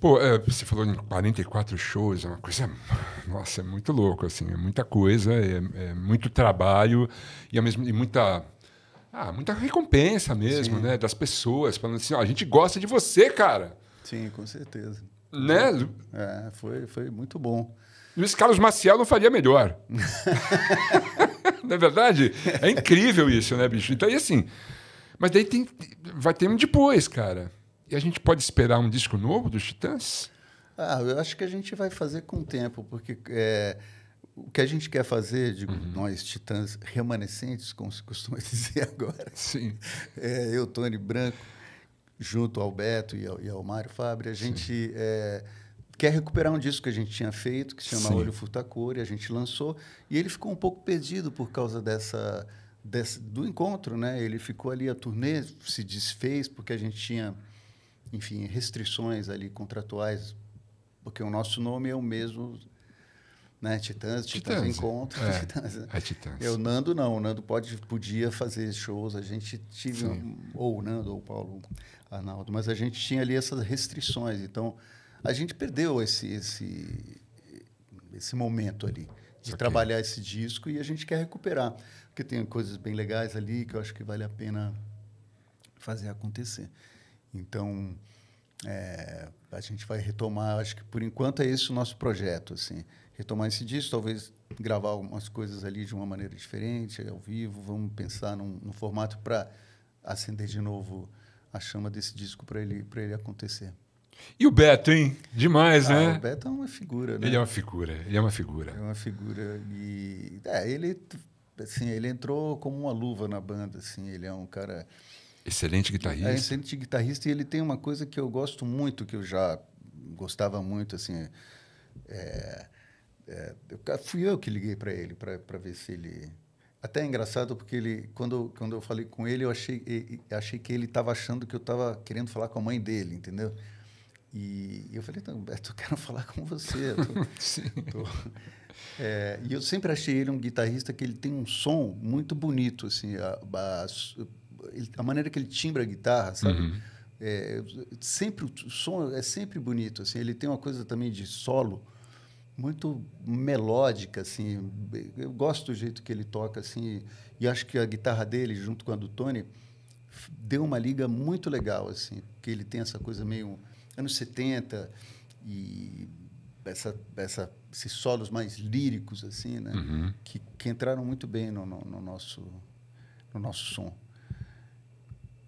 Pô, é, você falou em 44 shows, é uma coisa. Nossa, é muito louco, assim, é muita coisa, é, é muito trabalho e, ao mesmo, e muita. Ah, muita recompensa mesmo, Sim. né? Das pessoas, falando assim, ó, a gente gosta de você, cara. Sim, com certeza. Né? É, foi, foi muito bom. Luiz Carlos Maciel não faria melhor. não é verdade? É incrível isso, né, bicho? Então, e assim. Mas daí tem, vai ter um depois, cara. E a gente pode esperar um disco novo dos Titãs? Ah, eu acho que a gente vai fazer com o tempo, porque é, o que a gente quer fazer, digo, uhum. nós titãs remanescentes, como se costuma dizer agora. Sim. É, eu, Tony Branco, junto ao Beto e ao, e ao Mário Fábio, a gente. É, quer é recuperar um disco que a gente tinha feito, que se chama Sim. Olho Furtacor, e a gente lançou. E ele ficou um pouco perdido por causa dessa, do encontro, né? Ele ficou ali, a turnê se desfez, porque a gente tinha, enfim, restrições ali contratuais, porque o nosso nome é o mesmo. Né? Titãs, Titãs, Titãs é. Encontro. É, Titãs, né? é Titãs. Eu, Nando não, o Nando pode, podia fazer shows, a gente tinha, um, ou o Nando, ou o Paulo Arnaldo, mas a gente tinha ali essas restrições. Então, a gente perdeu esse, esse, esse momento ali de okay. trabalhar esse disco e a gente quer recuperar. Porque tem coisas bem legais ali que eu acho que vale a pena fazer acontecer. Então, é, a gente vai retomar, acho que por enquanto é esse o nosso projeto, assim, retomar esse disco, talvez gravar algumas coisas ali de uma maneira diferente, ao vivo, vamos pensar num, num formato para acender de novo a chama desse disco para ele, para ele acontecer. E o Beto, hein? Demais, ah, né? O Beto é uma figura, né? Ele é uma figura, ele é uma figura. É uma figura. E é, ele, assim, ele entrou como uma luva na banda, assim, ele é um cara. Excelente guitarrista. É, excelente guitarrista, e ele tem uma coisa que eu gosto muito, que eu já gostava muito, assim. É, é, eu, fui eu que liguei para ele, para ver se ele. Até é engraçado porque ele, quando, quando eu falei com ele, eu achei, eu achei que ele estava achando que eu estava querendo falar com a mãe dele, entendeu? E eu falei, então Beto, eu quero falar com você. tô, Sim. Tô, é, e eu sempre achei ele um guitarrista que ele tem um som muito bonito, assim, a, a, a maneira que ele timbra a guitarra, sabe? Uhum. É, sempre o som é sempre bonito, assim. Ele tem uma coisa também de solo muito melódica, assim. Eu gosto do jeito que ele toca, assim. E acho que a guitarra dele, junto com a do Tony, deu uma liga muito legal, assim. Porque ele tem essa coisa meio anos 70 e essa, essa, esses solos mais líricos, assim, né? Uhum. Que, que entraram muito bem no, no, no, nosso, no nosso som.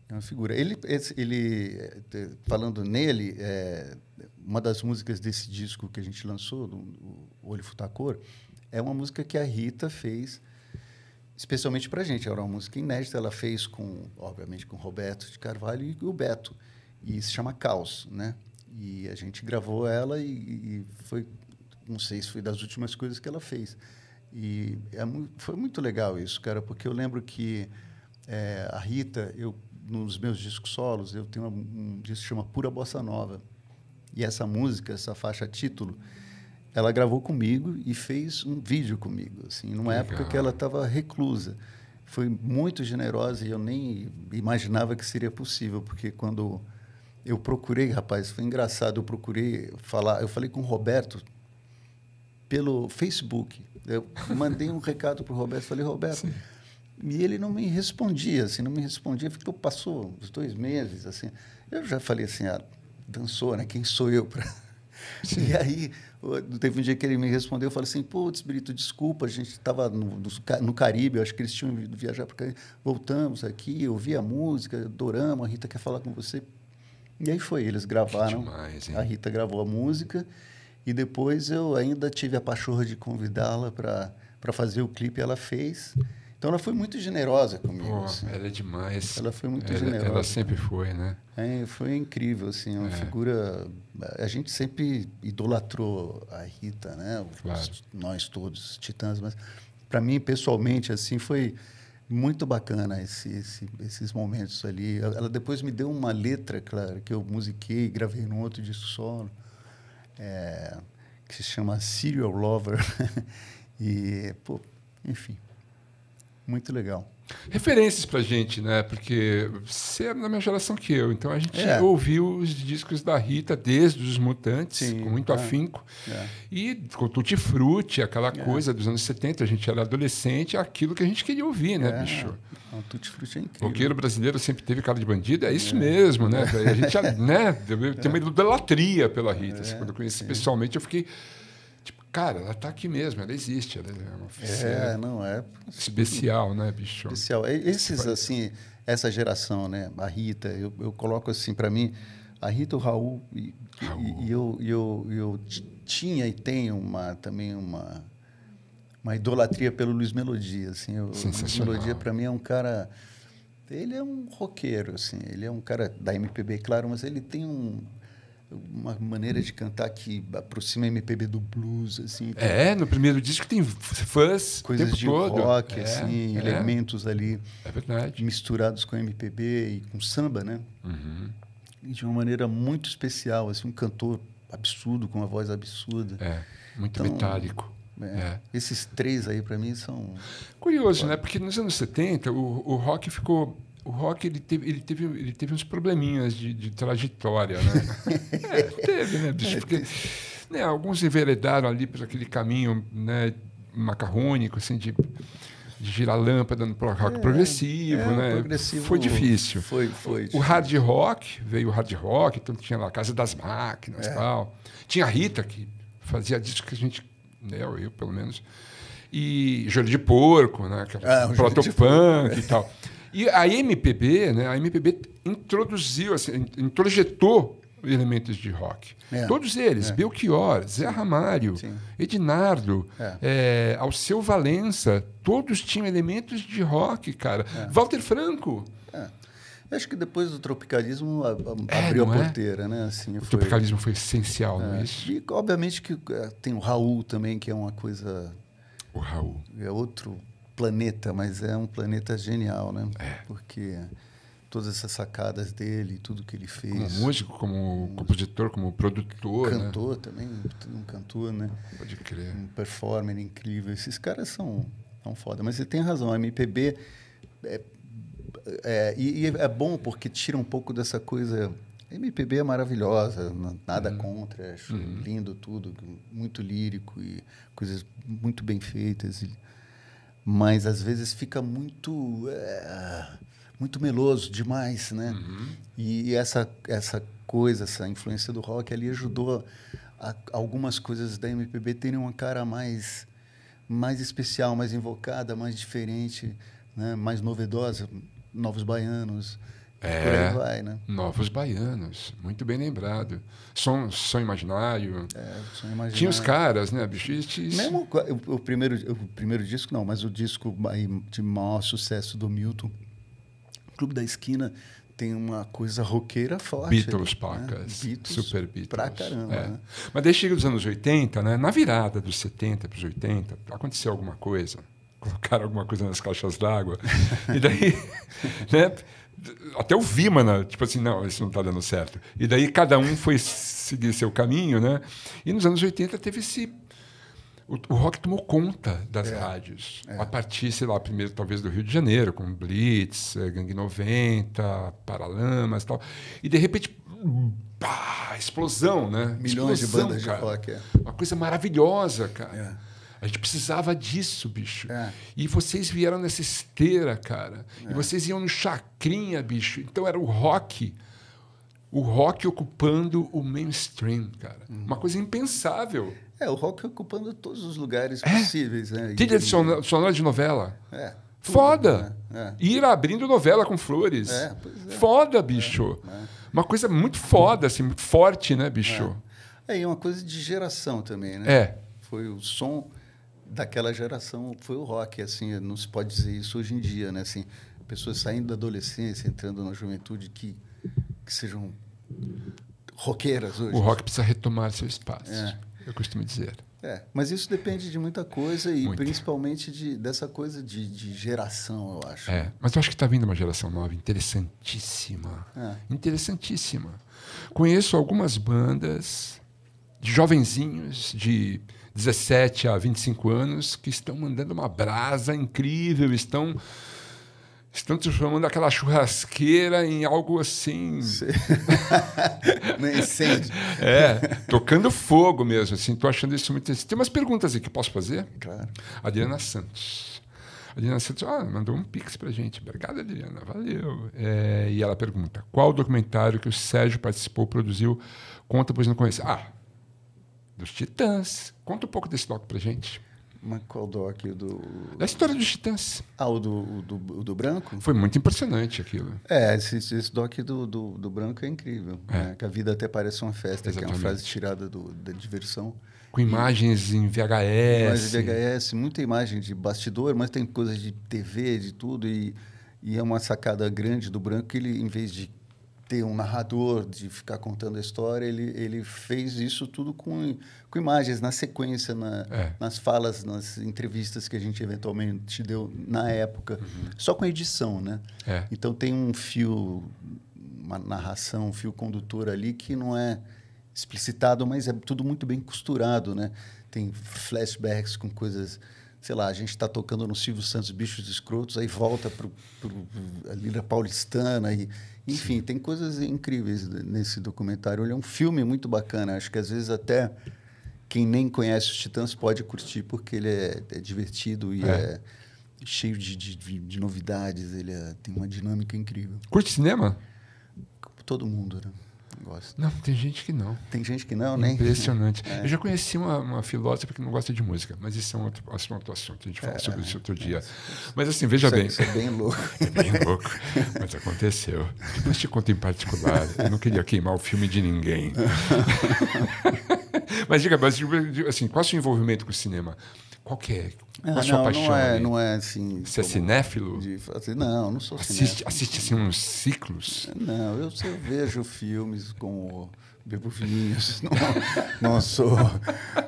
É uma figura. Ele, ele eh, falando nele, é, uma das músicas desse disco que a gente lançou, o Olho Futacor, é uma música que a Rita fez especialmente para a gente. Era uma música inédita, ela fez com, obviamente, com Roberto de Carvalho e o Beto e se chama Caos, né? E a gente gravou ela e, e foi, não sei se foi das últimas coisas que ela fez. E é foi muito legal isso, cara, porque eu lembro que é, a Rita, eu nos meus discos solos, eu tenho um disco que chama Pura Bossa Nova. E essa música, essa faixa título, ela gravou comigo e fez um vídeo comigo, assim, numa legal. época que ela estava reclusa. Foi muito generosa e eu nem imaginava que seria possível, porque quando eu procurei, rapaz, foi engraçado, eu procurei falar, eu falei com o Roberto pelo Facebook. Eu mandei um recado para o Roberto, falei, Roberto, Sim. e ele não me respondia, assim, não me respondia, ficou, passou uns dois meses, assim. Eu já falei assim, ah, dançou, né? Quem sou eu para... E aí, teve um dia que ele me respondeu, eu falei assim, putz, Brito, desculpa, a gente estava no, no, Caribe, eu acho que eles tinham viajar para Caribe. voltamos aqui, ouvi a música, adoramos, a Rita quer falar com você, e aí foi, eles gravaram. Demais, a Rita gravou a música e depois eu ainda tive a pachorra de convidá-la para fazer o clipe, ela fez. Então ela foi muito generosa comigo. Pô, assim. Ela é demais. Ela foi muito ela, generosa. Ela sempre foi, né? É, foi incrível, assim, uma é. figura. A gente sempre idolatrou a Rita, né? Claro. Os, nós todos, titãs, mas para mim pessoalmente assim foi muito bacana esse, esse, esses momentos ali. Ela depois me deu uma letra, claro, que eu musiquei, gravei num outro disco solo, é, que se chama Serial Lover. e, pô, enfim, muito legal referências pra gente, né? Porque você é da minha geração que eu, então a gente é. ouviu os discos da Rita desde os Mutantes, Sim, com muito é. afinco. É. E com Tutti Frutti, aquela é. coisa dos anos 70, a gente era adolescente, é aquilo que a gente queria ouvir, né, é. bicho? O Tutti Frutti é incrível. queiro brasileiro sempre teve cara de bandido, é isso mesmo, né? A gente né? tem uma idolatria pela Rita. Assim, quando eu conheci pessoalmente, eu fiquei Cara, ela tá aqui mesmo, ela existe, ela é uma É, não é. Especial, né, bicho? Especial. Esses, assim, essa geração, né? A Rita, eu, eu coloco assim, para mim, a Rita, o Raul, e, Raul. e eu, eu, eu tinha e tenho uma, também uma, uma idolatria pelo Luiz Melodia, assim. Eu, Luiz Melodia, para mim, é um cara. Ele é um roqueiro, assim. Ele é um cara da MPB, claro, mas ele tem um uma maneira de cantar que aproxima MPB do blues, assim. Então é, no primeiro disco tem fãs coisas de todo. rock, é, assim, é. elementos ali é misturados com MPB e com samba, né? Uhum. E de uma maneira muito especial, assim, um cantor absurdo com uma voz absurda. É, muito então, metálico. É, é. Esses três aí para mim são curioso, né? Porque nos anos 70 o, o rock ficou o rock ele teve, ele teve, ele teve uns probleminhas de, de trajetória, né? é, teve, né, bicho? É, Porque né, alguns enveredaram ali por aquele caminho né, macarrônico, assim, de, de girar lâmpada no rock é, progressivo, é, né? Progressivo foi difícil. Foi, foi. O hard rock, veio o hard rock, então tinha lá a Casa das Máquinas e é. tal. Tinha a Rita, que fazia disco que a gente, né, eu pelo menos, e Joelho de Porco, né? Aquela ah, protopunk e tal. E a MPB, né, a MPB introduziu, assim, introjetou elementos de rock. É. Todos eles, é. Belchior, Zé Ramário Sim. Ednardo, é. Eh, Alceu Valença, todos tinham elementos de rock, cara. É. Walter Franco. É. Acho que depois do tropicalismo é, abriu a porteira, né? Assim, o foi... tropicalismo foi essencial, é. E, obviamente que eh, tem o Raul também, que é uma coisa... O Raul. É outro planeta, mas é um planeta genial, né? É. Porque todas essas sacadas dele, tudo que ele fez. Como músico, como um, compositor, como produtor. Né? Cantor né? também, um cantor, né? Pode crer. Um performer incrível. Esses caras são, são foda. Mas você tem razão, a MPB. É, é e, e, é bom porque tira um pouco dessa coisa. MPB é maravilhosa, nada uhum. contra, acho uhum. lindo tudo, muito lírico e coisas muito bem feitas. E, mas às vezes fica muito é, muito meloso demais, né? Uhum. E essa essa coisa, essa influência do rock ali ajudou a, a algumas coisas da MPB terem uma cara mais mais especial, mais invocada, mais diferente, né? mais novedosa, novos baianos, é, vai, né? Novos Baianos, muito bem lembrado. Som, som imaginário. É, som imaginário. Tinha os caras, né, bicho? Mesmo o, o, primeiro, o primeiro disco, não, mas o disco de maior sucesso do Milton, Clube da Esquina, tem uma coisa roqueira forte. Beatles, ali, né? pacas. Né? Beatles, super Beatles. Pra caramba. É. Né? Mas daí chega dos anos 80, né? na virada dos 70 para os 80, aconteceu alguma coisa. Colocaram alguma coisa nas caixas d'água. e daí. né? até o Vimana, tipo assim, não, isso não está dando certo. E daí cada um foi seguir seu caminho, né? E nos anos 80 teve esse. O, o rock tomou conta das é, rádios. É. A partir, sei lá, primeiro talvez do Rio de Janeiro, com Blitz, eh, Gangue 90, Paralamas e tal. E de repente, pá, explosão, né? Milhões explosão, de bandas cara. de rock, é. Uma coisa maravilhosa, cara. É. A gente precisava disso, bicho. É. E vocês vieram nessa esteira, cara. É. E vocês iam no chacrinha, bicho. Então era o rock. O rock ocupando o mainstream, cara. Uhum. Uma coisa impensável. É, o rock ocupando todos os lugares é. possíveis. Né? Trilha de sonora, de novela. É. Foda! Né? é. Ir abrindo novela com flores. É, é. foda, é, bicho. É. Uma coisa muito foda, assim, muito forte, né, bicho? É. e uma coisa de geração também, né? É. Foi o som daquela geração foi o rock, assim, não se pode dizer isso hoje em dia, né? Assim, pessoas saindo da adolescência, entrando na juventude que, que sejam roqueiras hoje. O rock precisa retomar seu espaço, é. eu costumo dizer. É, mas isso depende de muita coisa e principalmente de, dessa coisa de, de, geração, eu acho. É, mas eu acho que está vindo uma geração nova, interessantíssima. É. Interessantíssima. Conheço algumas bandas de jovenzinhos, de 17 a 25 anos, que estão mandando uma brasa incrível, estão estão transformando aquela churrasqueira em algo assim. no incêndio. É, tocando fogo mesmo, assim. Estou achando isso muito interessante. Tem umas perguntas aqui que posso fazer? Claro. Adriana Santos. Adriana Santos ah, mandou um pix pra gente. Obrigada, Adriana. Valeu. É, e ela pergunta: qual documentário que o Sérgio participou, produziu? Conta, pois não conhece. Ah, dos Titãs. Conta um pouco desse doc pra gente. Mas qual doc? O do... Da história dos Titãs. Ah, o do, do, do Branco? Foi muito impressionante aquilo. É, esse, esse doc do, do, do Branco é incrível. É. Né? Que a vida até parece uma festa, Exatamente. que é uma frase tirada do, da diversão. Com imagens em VHS. Imagens em VHS, muita imagem de bastidor, mas tem coisas de TV, de tudo. E, e é uma sacada grande do Branco que ele, em vez de ter um narrador, de ficar contando a história, ele, ele fez isso tudo com, com imagens, na sequência, na, é. nas falas, nas entrevistas que a gente eventualmente deu na época, uhum. só com edição, né? É. Então tem um fio, uma narração, um fio condutor ali que não é explicitado, mas é tudo muito bem costurado, né? Tem flashbacks com coisas sei lá, a gente está tocando no Silvio Santos Bichos Escrotos, aí volta para a Lira Paulistana e, enfim, Sim. tem coisas incríveis nesse documentário. Ele é um filme muito bacana. Acho que às vezes até quem nem conhece os Titãs pode curtir, porque ele é, é divertido e é, é cheio de, de, de, novidades. Ele é, tem uma dinâmica incrível. Curte cinema? Todo mundo, né? gosta. Não, tem gente que não. Tem gente que não, né? Impressionante. É. Eu já conheci uma, uma, filósofa que não gosta de música, mas isso é um outro, assim, outro assunto. A gente fala é, sobre isso outro é, dia. É, é, mas assim, veja isso bem. Isso é bem louco. É bem louco. Mas aconteceu. Depois te conto em particular. Eu não queria queimar o filme de ninguém. mas diga, mas, assim, qual é o seu envolvimento com o cinema? Qual que é? Ah, Qual ah, a sua não, paixão? Não é, não é assim. Você é cinéfilo? De, não, não sou assiste, cinéfilo. Assiste assim uns ciclos? Não, eu, eu vejo filmes com bebo vinhos, não, não sou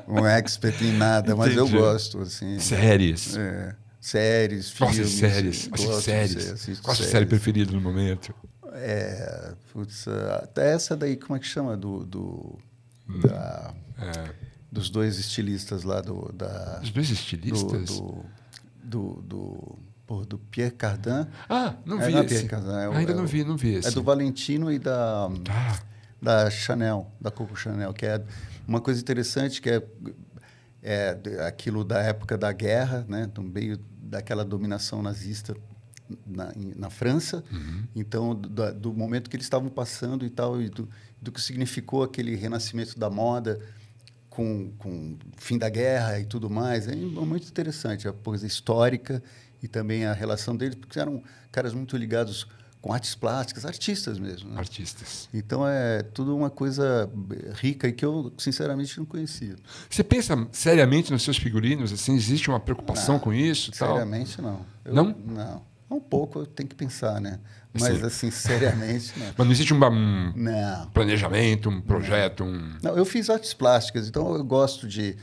um expert em nada, mas Entendi. eu gosto assim. Séries. É, séries, Nossa, filmes. Séries. Gosto séries. de séries. Qual a sua série preferida no momento? É, putz, até essa daí, como é que chama do, do hum. da é dos dois estilistas lá do da dos dois estilistas do do, do, do, do Pierre Cardin ah não é, vi não esse. Cardin, é o, ainda é não vi não vi é esse é do Valentino e da ah. da Chanel da Coco Chanel que é uma coisa interessante que é é aquilo da época da guerra né no meio daquela dominação nazista na, na França uhum. então do, do, momento que eles estavam passando e tal e do, do que significou aquele renascimento da moda com, o fim da guerra e tudo mais. É muito interessante a coisa histórica e também a relação deles, porque eram caras muito ligados com artes plásticas, artistas mesmo. Né? Artistas. Então é tudo uma coisa rica e que eu sinceramente não conhecia. Você pensa seriamente nos seus figurinos? Assim existe uma preocupação não, com isso? Seriamente tal? não. Eu, não. Não. É um pouco tem que pensar, né? Mas assim, assim seriamente, não. Mas não existe um, um não. planejamento, um projeto, não. um... Não, eu fiz artes plásticas, então eu gosto de...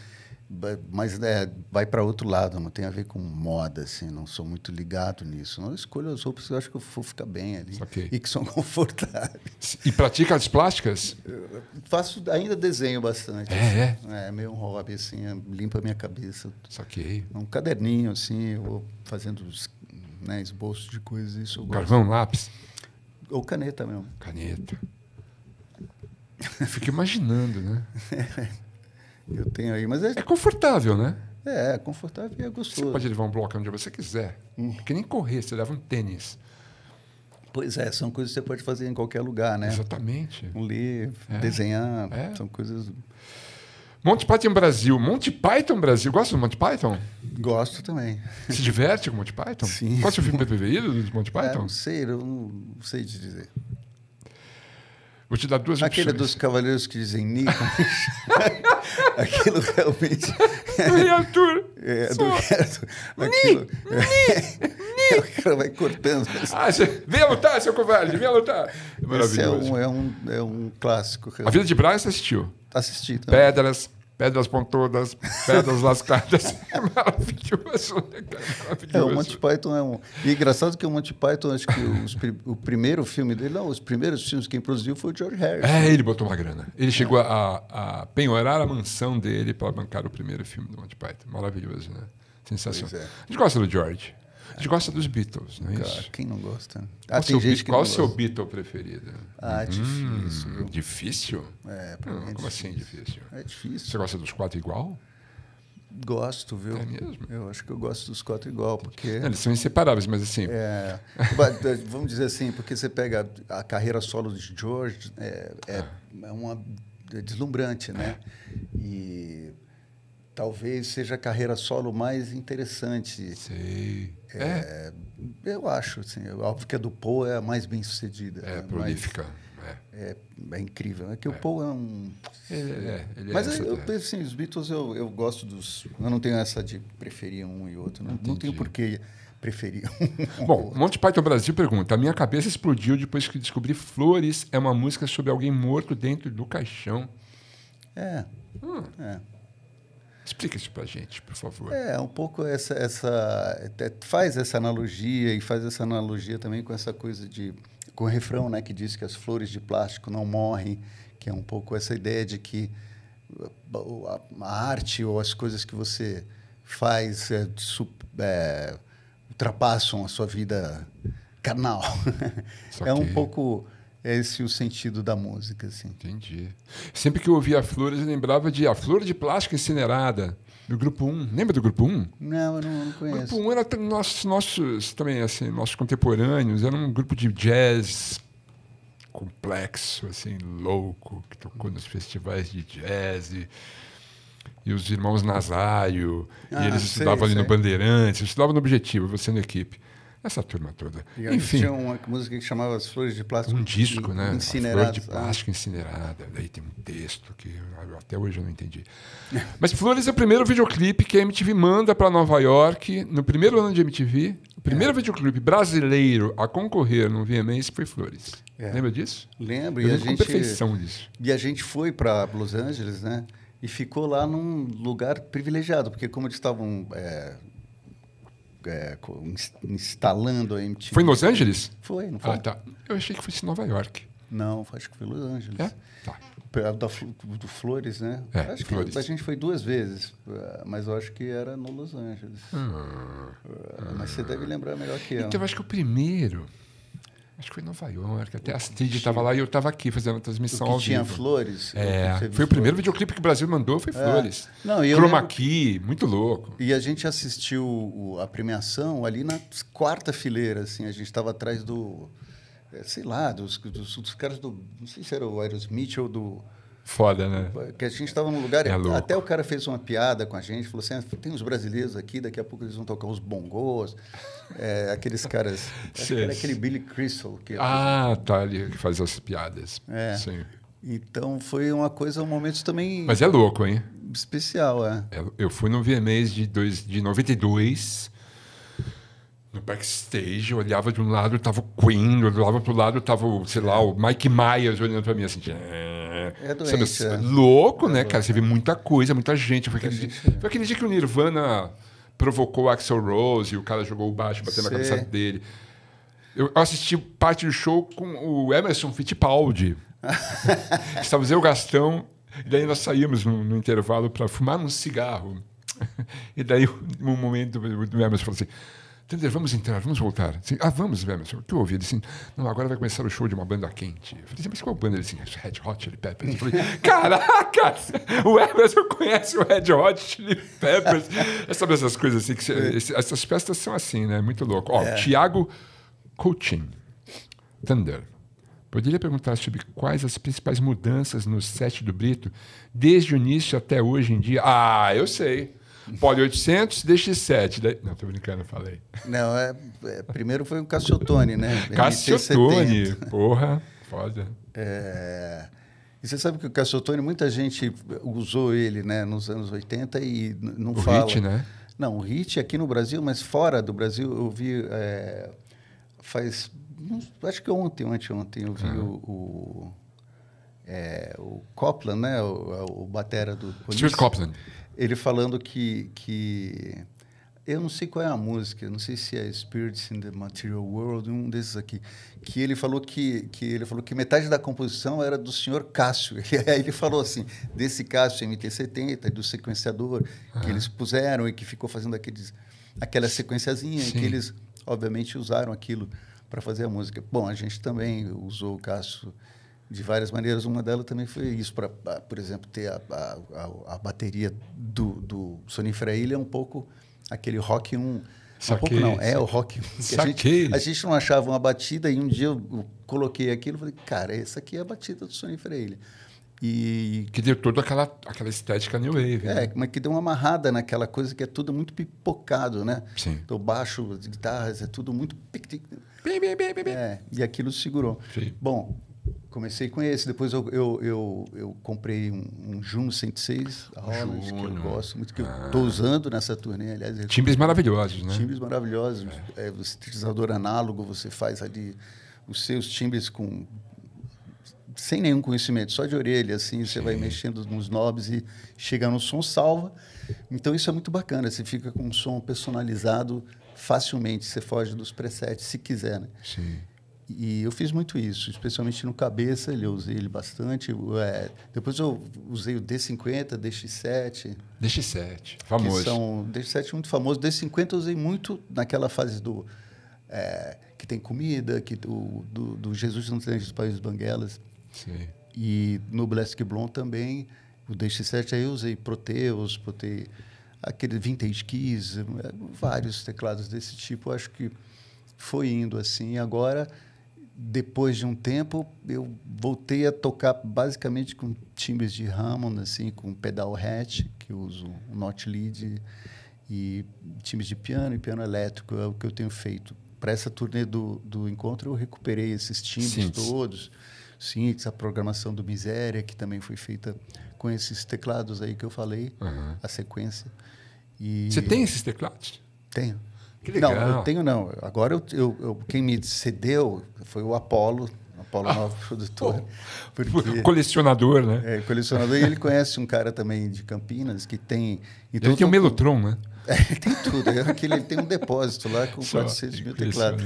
Mas é, vai para outro lado, não tem a ver com moda, assim, não sou muito ligado nisso. Não escolho as roupas que eu acho que eu vou ficar bem ali okay. e que são confortáveis. E pratica artes plásticas? Eu faço, ainda desenho bastante. É, assim. é? É meio um hobby, assim, limpa a minha cabeça. Saquei. Um caderninho, assim, eu vou fazendo né? Esboço de coisas, isso eu gosto. Carvão, lápis? Ou caneta mesmo. Caneta. Fico imaginando, né? eu tenho aí, mas... É, é confortável, né? É, é confortável e é gostoso. Você pode levar um bloco onde você quiser. Hum. É que nem correr, você leva um tênis. Pois é, são coisas que você pode fazer em qualquer lugar, né? Exatamente. Um livro, é. desenhar, é. são coisas... Monty Python Brasil. Monty Python Brasil. Gosta do Monty Python? Gosto também. Se diverte com Monty Python? Sim. Qual é o filme preferido do Monty Python? É, não sei, eu não sei te dizer. Vou te dar duas Aquele opções. dos cavaleiros que dizem Nico. Aquilo realmente... Arthur. É, é do, do, aquilo, é, o cara vai cortando. Ah, você, vem lutar, seu covarde, vem lutar. maravilhoso. Esse é um, é, um, é um clássico. Realmente. A Vida de Brian você assistiu? Assisti também. Pedras, pedras pontudas, pedras lascadas. É maravilhoso, né, é, é, o Monty Python é um. E é engraçado que o Monty Python, acho que os, o primeiro filme dele, não, os primeiros filmes que ele produziu foi o George Harris É, ele botou uma grana. Ele chegou a, a penhorar a mansão dele para bancar o primeiro filme do Monty Python. Maravilhoso, né? É. Sensacional. É. A gente gosta do George gente gosta dos Beatles, não é isso? Quem não gosta? Ah, qual, qual o seu Beatle preferido? Ah, é hum, difícil. difícil? É, pra mim é Como assim difícil. assim difícil? É difícil. Você gosta dos quatro igual? Gosto, viu? É mesmo? Eu acho que eu gosto dos quatro igual, porque... Não, eles são inseparáveis, mas assim... É, eh, vamos dizer assim, porque você pega a carreira solo de George, é, é, ah. é uma é deslumbrante, né? E talvez seja a carreira solo mais interessante. Sei. É, é. Eu acho, assim, é óbvio que a do Paul é a mais bem sucedida. É, né? prolífica. É. é. é incrível. É que o é. Paul é um. Ele, é, ele Mas eu, eu penso assim, os Beatles eu, eu gosto dos. Eu não tenho essa de preferir um e outro. Não, não tenho porquê preferir um. Bom, Monte Python Brasil pergunta: A minha cabeça explodiu depois que descobri Flores é uma música sobre alguém morto dentro do caixão. É. Hum. É. Explica isso para a gente, por favor. É, um pouco essa, essa. Faz essa analogia e faz essa analogia também com essa coisa de. com o refrão, né, que diz que as flores de plástico não morrem, que é um pouco essa ideia de que a arte ou as coisas que você faz é, é, ultrapassam a sua vida carnal. é um pouco é esse o sentido da música. Assim. Entendi. Sempre que eu ouvia Flores, eu lembrava de A Flor de Plástico Incinerada, do Grupo 1. Lembra do Grupo 1? Não, eu não, não conheço. O Grupo 1 era nossos, nossos, também, assim, nossos contemporâneos, era um grupo de jazz complexo, assim, louco, que tocou nos festivais de jazz. E, e os irmãos Nazário, ah, e eles sei, estudavam ali sei. no Bandeirantes, estudavam no Objetivo, você na equipe essa turma toda. E Enfim. Tinha uma música que chamava As Flores de Plástico. Um disco, né? Incinerado. Flores de né? Plástico Incinerada. Daí tem um texto que até hoje eu não entendi. Mas Flores é o primeiro videoclipe que a MTV manda para Nova York. No primeiro ano de MTV, o primeiro é. videoclipe brasileiro a concorrer no VMAs foi Flores. É. Lembra disso? Lembro. Eu e a gente, com perfeição disso. E a gente foi para Los Angeles, né? E ficou lá num lugar privilegiado, porque como eles estavam é, é, instalando a MTV. Foi em Los Angeles? Foi, não ah, foi? Ah, tá. Eu achei que fosse em Nova York. Não, acho que foi Los Angeles. É? Tá. da, do Flores, né? É, acho que Flores. a gente foi duas vezes, eh, mas eu acho que era no Los Angeles. Hum, mas você deve lembrar melhor que eu. Então, eu acho que o primeiro Acho que foi em Nova York. Até a Astrid estava lá e eu estava aqui fazendo a transmissão ao tinha vivo. flores. É, foi o primeiro videoclipe que o Brasil mandou, foi é. flores. É. Chroma lembro... Key, muito louco. E a gente assistiu a premiação ali na quarta fileira, assim. A gente estava atrás do... Eh, sei lá, dos, dos, dos caras do... Não sei se era o Aerosmith ou do Foda, né? Que a gente estava num lugar. É até o cara fez uma piada com a gente, falou assim: ah, tem uns brasileiros aqui, daqui a pouco eles vão tocar os bongos. É, aqueles caras. era aquele Billy Crystal. Que ah, tá tá, que faz as piadas. É. Sim. Então foi uma coisa, um momento também. Mas é louco, hein? Especial, é. é eu fui no VMAs de, dois, de 92 no backstage, eu olhava de um lado, tava o Queen, eu olhava pro lado, tava, sei lá, o Mike Myers olhando pra mim assim. É, é doente, sabe, assim, é. Louco, é né, cara? Você vê muita coisa, muita gente. Foi aquele, dia, é. foi aquele dia que o Nirvana provocou o Axel Rose e o cara jogou o baixo, bateu na cabeça dele. Eu assisti parte do show com o Emerson Fittipaldi. Estávamos eu, Gastão, e daí nós saímos no, no intervalo para fumar um cigarro. E daí, num momento, o Emerson falou assim Thunder, Vamos entrar, vamos voltar. Assim, ah, vamos, Emerson. O que eu ouvi? Ele disse, assim, não, agora vai começar o show de uma banda quente. Eu falei, assim, mas qual banda? Ele disse, assim, Red Hot Chili Peppers. Eu falei, caraca! O Emerson conhece o Red Hot Chili Peppers. É sabe essas coisas assim, que cê, é. essas festas são assim, né? Muito louco. Ó, é. Tiago Coutinho, Thunder. Poderia perguntar sobre quais as principais mudanças no set do Brito desde o início até hoje em dia? Ah, eu sei. Poli 800, DX7. Daí... Não, tô brincando, falei. Não, é, é primeiro foi o Cassiotone, né? Cassiotone, porra, foda. É... E você sabe que o Cassiotone, muita gente usou ele né, nos anos 80 e não o fala. Hit, né? Não, o hit é aqui no Brasil, mas fora do Brasil, eu vi é, faz. Acho que ontem, anteontem, eu vi ah. o, o, é, o, Copland, né? O, o batera do. Steve Copland ele falando que, que eu não sei qual é a música, não sei se é Spirits in the Material World, um desses aqui, que ele falou que, que ele falou que metade da composição era do senhor Cássio. E aí ele falou assim, desse Cássio MT70, do sequenciador que ah. eles puseram e que ficou fazendo aqueles aquela sequenciazinha que eles obviamente usaram aquilo para fazer a música. Bom, a gente também usou o Cássio de várias maneiras. Uma delas também foi isso, para, por exemplo, ter a, a, a bateria do, do Sony Freire é um pouco aquele rock 1. Um, saquei, um pouco não, é o rock 1. A gente, a gente não achava uma batida e um dia eu coloquei aquilo e falei, cara, essa aqui é a batida do Sony Freire E... Que deu toda aquela, aquela estética new wave. É, né? mas é que deu uma amarrada naquela coisa que é tudo muito pipocado, né? Sim. Então, baixo, guitarras, é tudo muito... É, e aquilo segurou. Sim. Bom, comecei com esse. Depois eu, eu, eu, eu comprei um, um Juno 106 que eu gosto muito, que ah. eu estou usando nessa turnê, aliás. Timbres maravilhosos, né? Timbres maravilhosos. É. É, o sintetizador análogo, você faz ali os seus timbres com sem nenhum conhecimento, só de orelha, assim, você Sim. vai mexendo nos knobs e chega no som salva. Então isso é muito bacana, você fica com um som personalizado facilmente, você foge dos presets se quiser, né? Sim. E eu fiz muito isso, especialmente no cabeça, eu usei ele bastante. É, depois eu usei o D50, DX7. DX7, famoso. São, DX7 é muito famoso. D50 eu usei muito naquela fase do. É, que tem comida, que do, do, do Jesus não tem dos Países Banguelas. Sim. E no Blask Blonde também, o DX7 aí eu usei Proteus, Prote... aquele Vintage Keys, é, vários teclados desse tipo. Eu acho que foi indo assim. Agora depois de um tempo, eu voltei a tocar basicamente com timbres de Hammond, assim, com pedal hatch, que eu uso o not lead, e timbres de piano e piano elétrico, é o que eu tenho feito. Para essa turnê do, do encontro, eu recuperei esses timbres Sim. todos. Sim, a programação do Miséria, que também foi feita com esses teclados aí que eu falei, uhum. a sequência. E... Você tem esses teclados? Tenho. Que legal. Não, eu tenho não. Agora eu, eu, eu quem me cedeu foi o Apolo, Apolo ah. Nova Produtor. Porque, colecionador, né? É, colecionador. e ele conhece um cara também de Campinas que tem. Então, ele tem o um Melotron, né? É, tem tudo. É aquele, ele tem um depósito lá com 400 mil teclados.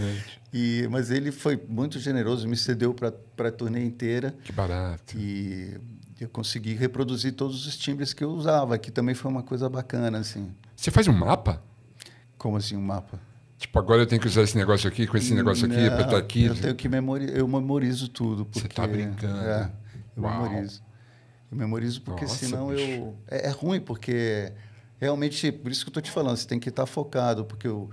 E, mas ele foi muito generoso, me cedeu para a turnê inteira. Que barato. E eu consegui reproduzir todos os timbres que eu usava, que também foi uma coisa bacana. assim. Você faz um mapa? Como assim um mapa? Tipo, agora eu tenho que usar esse negócio aqui com esse negócio aqui, para estar aqui. Eu tenho que memorizar eu memorizo tudo. Tá porque, Você está brincando. É, eu Uau. memorizo. Eu memorizo porque Nossa, senão bicho. eu. É, é, ruim, porque realmente, por isso que eu estou te falando, você tem que estar tá focado, porque eu.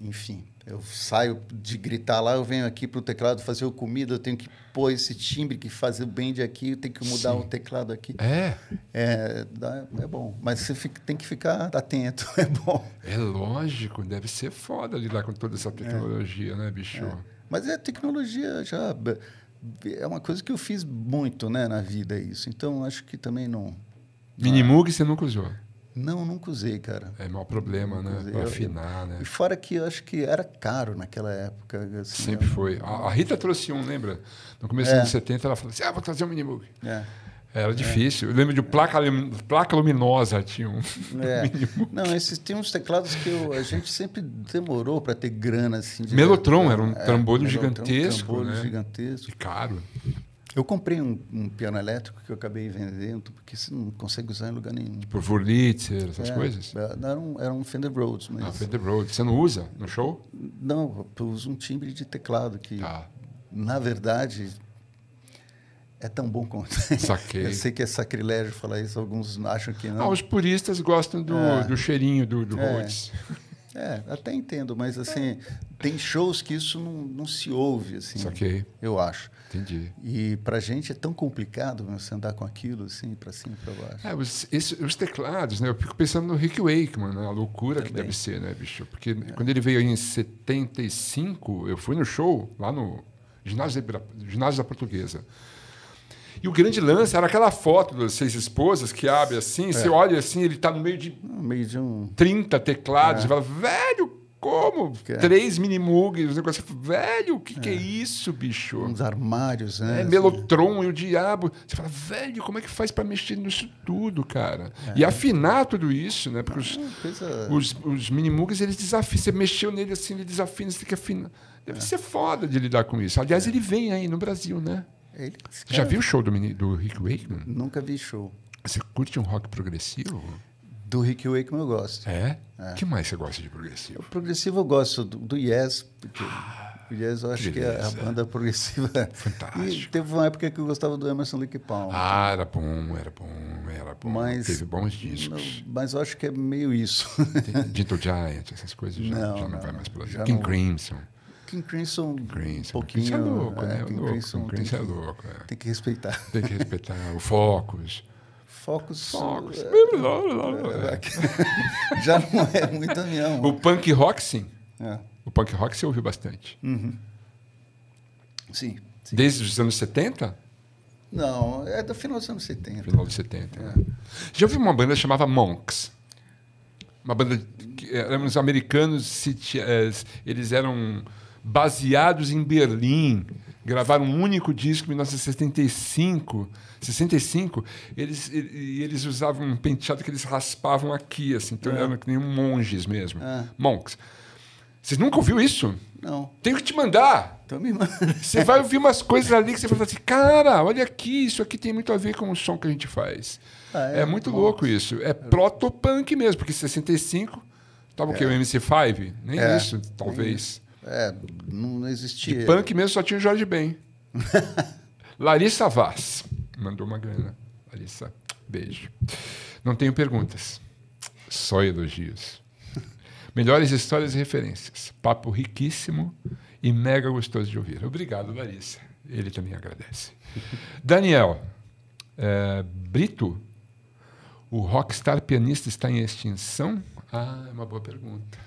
Enfim. Eu saio de gritar lá, eu venho aqui para o teclado fazer o comida, eu tenho que pôr esse timbre que faz o bend aqui, eu tenho que mudar Sim. o teclado aqui. É? É, é bom. Mas você fica, tem que ficar atento, é bom. É lógico, deve ser foda lidar com toda essa tecnologia, é. né, bicho? É, é. Mas é tecnologia já... É uma coisa que eu fiz muito, né, na vida, isso. Então, acho que também não... Minimug é. ah. você nunca usou? Não, nunca usei, cara. É maior problema, nunca né? Usei. Pra afinar, né? E fora que eu acho que era caro naquela época. Assim, Sempre eu... Né? foi. A, a, Rita trouxe um, lembra? No começo é. dos 70, ela falou assim: ah, vou trazer um minimoog. É. é. Era é. difícil. É. Eu lembro de placa, placa luminosa, tinha um. É. Não, esses tinham uns teclados que eu, a gente sempre demorou para ter grana assim. De Melotron era um é, trambolho é, gigantesco. Um trambolho né? gigantesco. E caro. Eu comprei um, um, piano elétrico que eu acabei vendendo, porque você não consegue usar em lugar nenhum. Por tipo Furnitzer, essas é, coisas? É, era um, era um Fender Rhodes. Mas... Ah, Fender Rhodes. Você não usa no show? Não, eu uso um timbre de teclado que, tá. na verdade, é tão bom quanto. Saquei. eu sei que é sacrilégio falar isso, alguns acham que não. Ah, os puristas gostam do, é. do cheirinho do, do é. Rhodes. É, até entendo, mas assim, tem shows que isso não, não se ouve, assim. Saquei. Eu acho. Entendi. E pra gente é tão complicado meu, você andar com aquilo, assim, pra cima e pra baixo. É, os, esse, os, teclados, né? Eu fico pensando no Rick Wakeman, né? A loucura Também. que deve ser, né, bicho? Porque é. quando ele veio em 75, eu fui no show, lá no ginásio da, ginásio da Portuguesa. E o grande lance era aquela foto das seis esposas que abre assim, é. você olha assim, ele está no meio de, no meio de um... 30 teclados, é. e fala, velho, como? Que é. Três mini mugs, um negócio. Velho, o que, é. que é isso, bicho? Uns armários, né? É, assim. Melotron e o diabo. Você fala, velho, como é que faz para mexer nisso tudo, cara? É. E afinar tudo isso, né? Porque os, é, coisa... os, os mini mugs, eles desafiam. Você mexeu nele assim, ele desafina, você tem que afinar. Deve é. ser foda de lidar com isso. Aliás, ele vem aí no Brasil, né? Ele, Já viu o show do, do Rick Wakeman? Nunca vi show. Você curte um rock progressivo? Do Rick Wakeman eu gosto. É? O é. que mais você gosta de progressivo? O progressivo eu gosto do, do Yes, porque ah, o Yes eu acho que, que é a banda progressiva. Fantástico. E teve uma época que eu gostava do Emerson Lake Palmer. Ah, era bom, era bom, era bom. Mas, teve bons discos. mas eu acho que é meio isso. Dito Giant, essas coisas já não, já não, não vai mais para King não, Crimson. King Crimson, Crimson. um pouquinho. Crimson é louco, é, né? É, King louco, Crimson, Crimson tem, é louco. É. Tem que respeitar. Tem que respeitar o Focus. Focus. Focus. É, é, é. já não é muito a minha. O punk rock, sim. O punk rock você ouviu bastante. Uhum. Sim, sim, Desde os anos 70? Não, é do final dos anos 70. Final dos 70. Né? É. Já ouvi uma banda chamada Monks. Uma banda que eh, eram os americanos, eh, eles eram baseados em Berlim, gravaram um único disco em 1965. 65, eles, eles usavam um penteado que eles raspavam aqui, assim, então é. eram que nem monges mesmo. É. Monks. Vocês nunca ouviram isso? Não. Tenho que te mandar. Então me manda. Você vai ouvir umas coisas ali que você vai falar assim, cara, olha aqui, isso aqui tem muito a ver com o som que a gente faz. Ah, é, é, muito bom. louco isso. É proto-punk mesmo, porque 65 tava é. o quê? O MC5? Nem é. isso, talvez. É, não existia. De punk mesmo só tinha o Jorge Ben. Larissa Vaz mandou uma grana. Larissa, beijo. Não tenho perguntas, só elogios. Melhores histórias e referências. Papo riquíssimo e mega gostoso de ouvir. Obrigado, Larissa. Ele também agradece. Daniel é, Brito, o rockstar pianista está em extinção? Ah, é uma boa pergunta.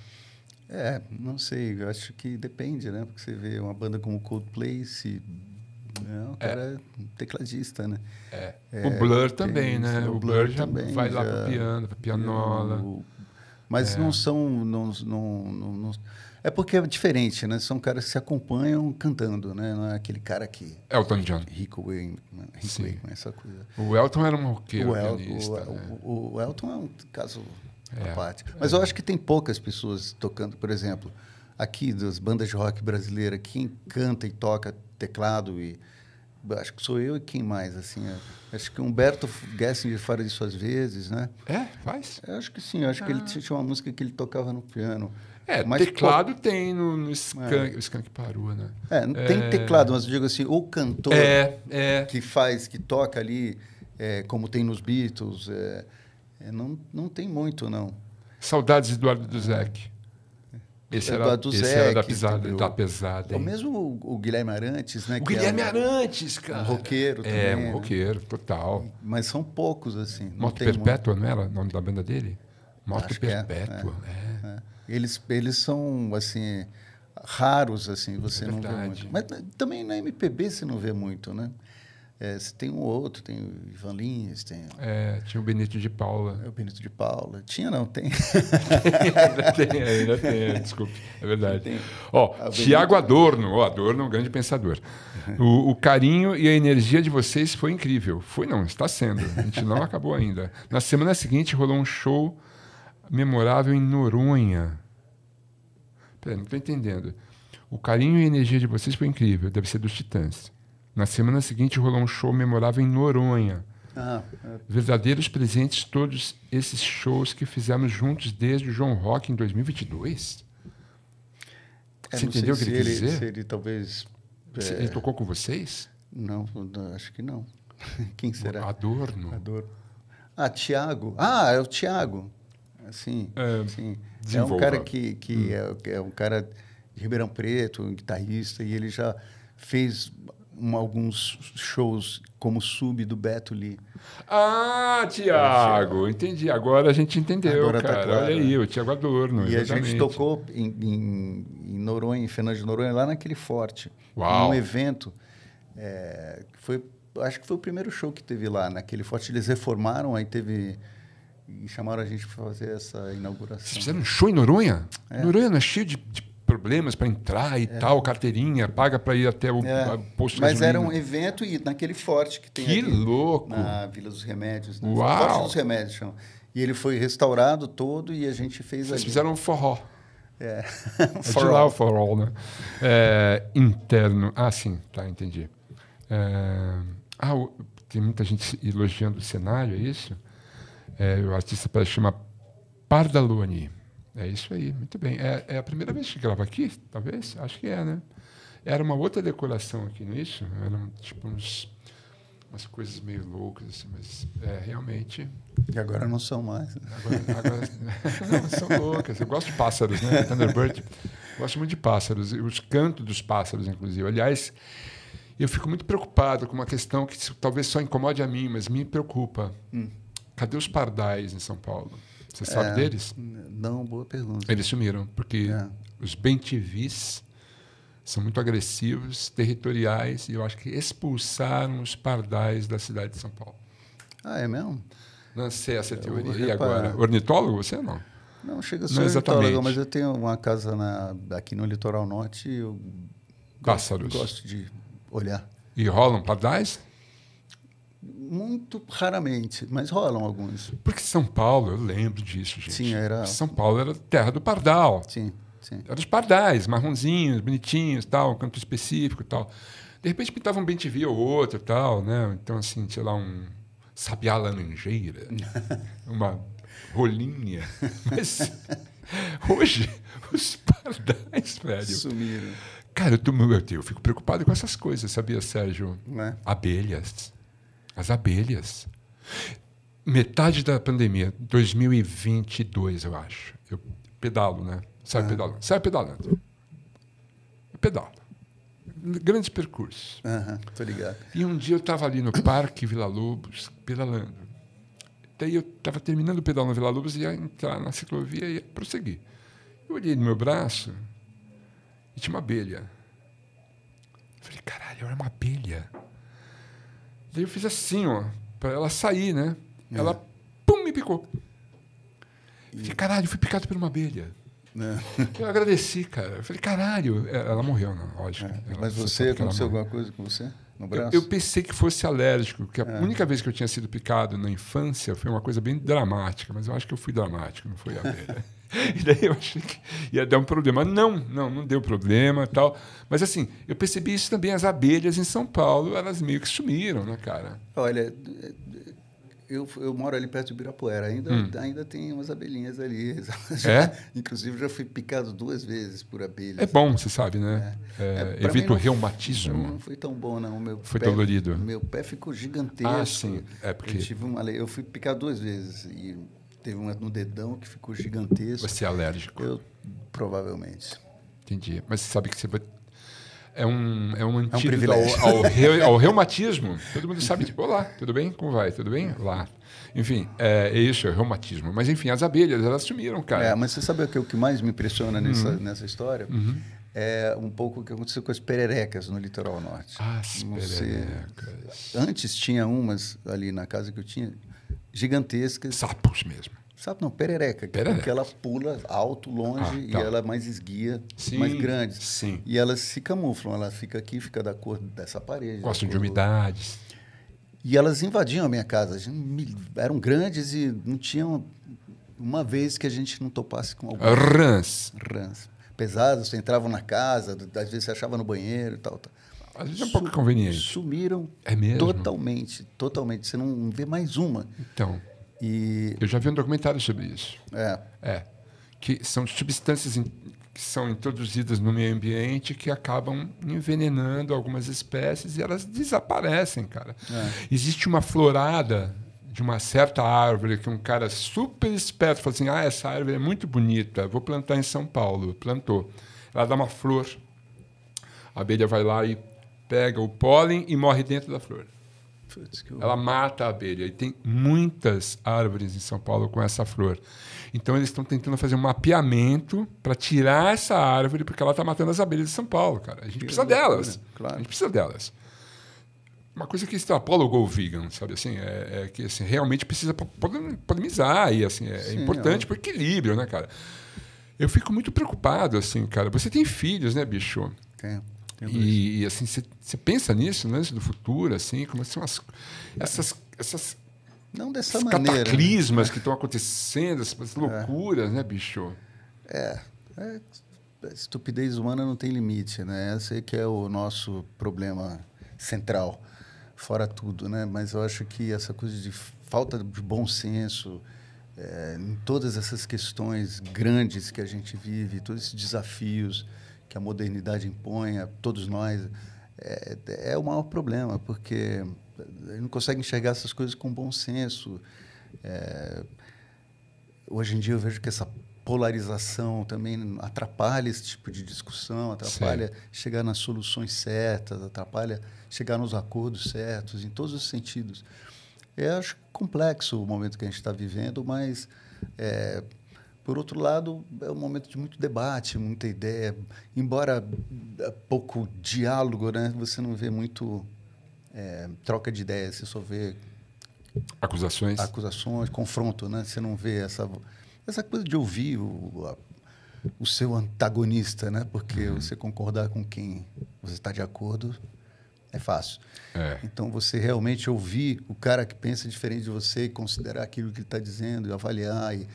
É, não sei, eu acho que depende, né? Porque você vê uma banda como Coldplay, se né, é o cara é. tecladista, né? É. É, o Blur também, né? né? O Blur, Blur já também, vai já... lá pro piano, pra pianola. O... Mas é. não são. Não, não, não, É porque é diferente, né? São caras que se acompanham cantando, né? Não é aquele cara que. Elton John. Rico Wayne, né? Rico Wayne essa coisa. O Elton era um roqueiro, o, El, o, né? o Elton é um caso é. a parte. Mas eu acho que tem poucas pessoas tocando, por exemplo, aqui das bandas de rock brasileira, quem canta e toca teclado e acho que sou eu e quem mais assim é, acho que Humberto Gessinger faz de suas vezes né é faz eu acho que sim acho ah. que ele ah. tinha uma música que ele tocava no piano é mas teclado pô... tem no, no Skank é. o skunk parou né é, é tem teclado mas eu digo assim o cantor é, é. que faz que toca ali é, como tem nos Beatles é, é, não, não tem muito, não. Saudades de Eduardo Duzek. Esse, era, Eduardo esse era da da pesada. É o mesmo o, Guilherme Arantes, né? O é Guilherme era, Arantes, cara. Um roqueiro também. É, um né? roqueiro, né? total. Mas são poucos, assim. Moto Perpétua, muito. não era o nome da banda dele? Moto Acho é, Perpétua, é, é. É. Eles, eles são, assim, raros, assim, você não vê muito. Mas também na MPB você não vê muito, né? É, tem um outro, tem o Ivan Lins, tem... É, tinha o Benito de Paula. É, o Benito de Paula. Tinha não, tem. ainda tem, ainda tem, desculpe, é verdade. Tem. Ó, ah, Benito... Tiago Adorno, Adorno é um grande pensador. O, o, carinho e a energia de vocês foi incrível. Foi não, está sendo. A gente não acabou ainda. Na semana seguinte rolou um show memorável em Noronha. Peraí, não estou entendendo. O carinho e a energia de vocês foi incrível. Deve ser dos Titãs. Na semana seguinte rolou um show memorável em Noronha. Ah, é. Verdadeiros presentes todos esses shows que fizemos juntos desde o João Rock em 2022. É, Você entendeu o que ele, ele quis dizer? Se ele talvez. É... Ele tocou com vocês? Não, acho que não. Quem será? Adorno. Adorno. Ah, Tiago. Ah, é o Tiago. Sim. é, sim. é um cara que, que hum. é, é um cara de Ribeirão Preto, um guitarrista, e ele já fez alguns shows como sub do Beto Lee. Ah, Tiago, entendi. Agora a gente entendeu, Agora tá cara. Tá claro. Olha né? aí, o Tiago Adorno. E exatamente. a gente tocou em, em, em, Noronha, em Fernando de Noronha, lá naquele forte. Uau. Num evento. É, foi, acho que foi o primeiro show que teve lá, naquele forte. Eles reformaram, aí teve e chamaram a gente para fazer essa inauguração. Vocês fizeram um show em Noronha? É. Noronha não é cheio de, de problemas para entrar e é. tal, carteirinha, paga para ir até o é. posto Mas era um evento e naquele forte que tem Que ali, louco! Na Vila dos Remédios. Né? Uau! Forte dos Remédios chama. E ele foi restaurado todo e a gente fez Vocês ali. fizeram um forró. É. um forró. É de lá o forró, né? É, interno. Ah, sim. Tá, entendi. É, ah, o, tem muita gente elogiando o cenário, é isso? É, o artista parece chamar Pardaloni. É isso aí, muito bem. É, é a primeira vez que grava aqui, talvez? Acho que é, né? Era uma outra decoração aqui, não é isso? Eram tipo uns, umas coisas meio loucas, assim, mas é realmente. E agora não são mais. Né? Agora, agora não, são loucas. Eu gosto de pássaros, né? Thunderbird. Gosto muito de pássaros, os cantos dos pássaros, inclusive. Aliás, eu fico muito preocupado com uma questão que talvez só incomode a mim, mas me preocupa. Hum. Cadê os pardais em São Paulo? Você sabe é, deles? Não, boa pergunta. Eles sumiram, porque é. os bentivis são muito agressivos, territoriais, e eu acho que expulsaram os pardais da cidade de São Paulo. Ah, é mesmo? Não sei essa teoria. E agora? Ornitólogo você não? Não, chega a ser ornitólogo, mas eu tenho uma casa na, aqui no litoral norte e eu Pássaros. gosto de olhar. E rolam pardais? Muito raramente, mas rolam alguns. Porque São Paulo, eu lembro disso, gente. Sim, era. São Paulo era terra do pardal. Sim, sim. Eram os pardais, marronzinhos, bonitinhos, tal, um canto específico tal. De repente pintavam um bentivi ou outro tal, né? Então, assim, sei lá, um sabiá laranjeira, uma rolinha. Mas hoje, os pardais, velho. Sumiram. Cara, eu, meu Deus, eu fico preocupado com essas coisas, sabia, Sérgio? Né? Abelhas as abelhas. Metade da pandemia, 2022, eu acho. Eu pedalo, né? Sai uhum. pedalando. Sai pedalando. pedalo. Grandes percursos. Uhum, tô ligado. E um dia eu estava ali no Parque Vila Lobos, pedalando. Daí eu estava terminando o pedal na Vila Lobos e ia entrar na ciclovia e ia prosseguir. Eu olhei no meu braço e tinha uma abelha. Eu falei, caralho, era é uma abelha. Daí eu fiz assim, ó, pra ela sair, né? É. Ela, pum, me picou. E... Falei, caralho, fui picado por uma abelha. É. Eu agradeci, cara. Eu falei, caralho. É, ela morreu, não, lógico. É. Mas você, aconteceu alguma coisa com você? No braço? Eu, eu pensei que fosse alérgico, porque a é. única vez que eu tinha sido picado na infância foi uma coisa bem dramática, mas eu acho que eu fui dramático, não foi a abelha. E daí eu achei que ia dar um problema. Não, não, não deu problema tal. Mas assim, eu percebi isso também. As abelhas em São Paulo, elas meio que sumiram, né, cara? Olha, eu, eu moro ali perto de Ibirapuera. Ainda, hum. ainda tem umas abelhinhas ali. Já, é? Inclusive, já fui picado duas vezes por abelhas. É bom, você sabe, né? É. É, é evita o reumatismo. não foi tão bom, não. meu foi pé, dolorido. Meu pé ficou ah, gigantesco. Ah, sim. É porque... Eu, tive uma, eu fui picado duas vezes e teve uma no dedão que ficou gigantesco. Você é alérgico? Eu, provavelmente. Entendi. Mas você sabe que você vai é um, é um antídoto é um ao, ao, ao, reumatismo. Todo mundo sabe, tipo, olá, tudo bem? Como vai? Tudo bem? Olá. Enfim, é, é isso, é reumatismo. Mas, enfim, as abelhas, elas sumiram, cara. É, mas você sabe o que, o que mais me impressiona nessa, uhum. nessa história? Uhum. É um pouco o que aconteceu com as pererecas no litoral norte. As pererecas. Antes tinha umas ali na casa que eu tinha, gigantescas. Sapos mesmo. Sapo não, perereca. É perereca. Porque ela pula alto, longe ah, tá. e ela é mais esguia, sim, mais grande. Sim. E elas se camuflam, ela fica aqui, fica da cor dessa parede. Gostam de umidades. E elas invadiam a minha casa. Eram grandes e não tinham uma vez que a gente não topasse com algum. Rãs. Rãs. Pesados, entravam na casa, às vezes se achava no banheiro e tal. tal. Às vezes é um pouco conveniente. Sumiram é mesmo? totalmente, totalmente. Você não vê mais uma. Então. E... Eu já vi um documentário sobre isso. É. É. Que são substâncias in... que são introduzidas no meio ambiente que acabam envenenando algumas espécies e elas desaparecem, cara. É. Existe uma florada de uma certa árvore que um cara super esperto falou assim: ah, essa árvore é muito bonita, vou plantar em São Paulo. Plantou. Ela dá uma flor, a abelha vai lá e pega o pólen e morre dentro da flor. Ela mata a abelha. E tem muitas árvores em São Paulo com essa flor. Então eles estão tentando fazer um mapeamento para tirar essa árvore, porque ela está matando as abelhas de São Paulo, cara. A gente precisa delas. Claro. A gente precisa delas. Uma coisa que extrapola o gol vegan, sabe assim? É, é que assim, realmente precisa polemizar e assim, é, é, Sim, importante é. para o equilíbrio, né, cara? Eu fico muito preocupado, assim, cara. Você tem filhos, né, bicho? Tenho e, assim, você pensa nisso, né? do futuro, assim, como são assim, as, essas, essas não dessa maneira. Né? cataclismas né? que estão é. acontecendo, essas é. loucuras, é. né, bicho? É. é. Estupidez humana não tem limite, né? Esse é que é o nosso problema central, fora tudo, né? Mas eu acho que essa coisa de falta de bom senso, é, em todas essas questões grandes que a gente vive, todos esses desafios, que a modernidade impõe a todos nós, é, é o maior problema, porque não consegue enxergar essas coisas com bom senso. É, hoje em dia eu vejo que essa polarização também atrapalha esse tipo de discussão, atrapalha Sim. chegar nas soluções certas, atrapalha chegar nos acordos certos, em todos os sentidos. Eu é, acho complexo o momento que a gente está vivendo, mas é, por outro lado, é um momento de muito debate, muita ideia, embora eh, pouco diálogo, né? Você não vê muito é, troca de ideias, você só vê acusações, acusações, confronto, né? Você não vê essa essa coisa de ouvir o, a, o seu antagonista, né? Porque uhum. você concordar com quem você está de acordo é fácil. É. Então você realmente ouvir o cara que pensa diferente de você, considerar aquilo que ele está dizendo, e avaliar e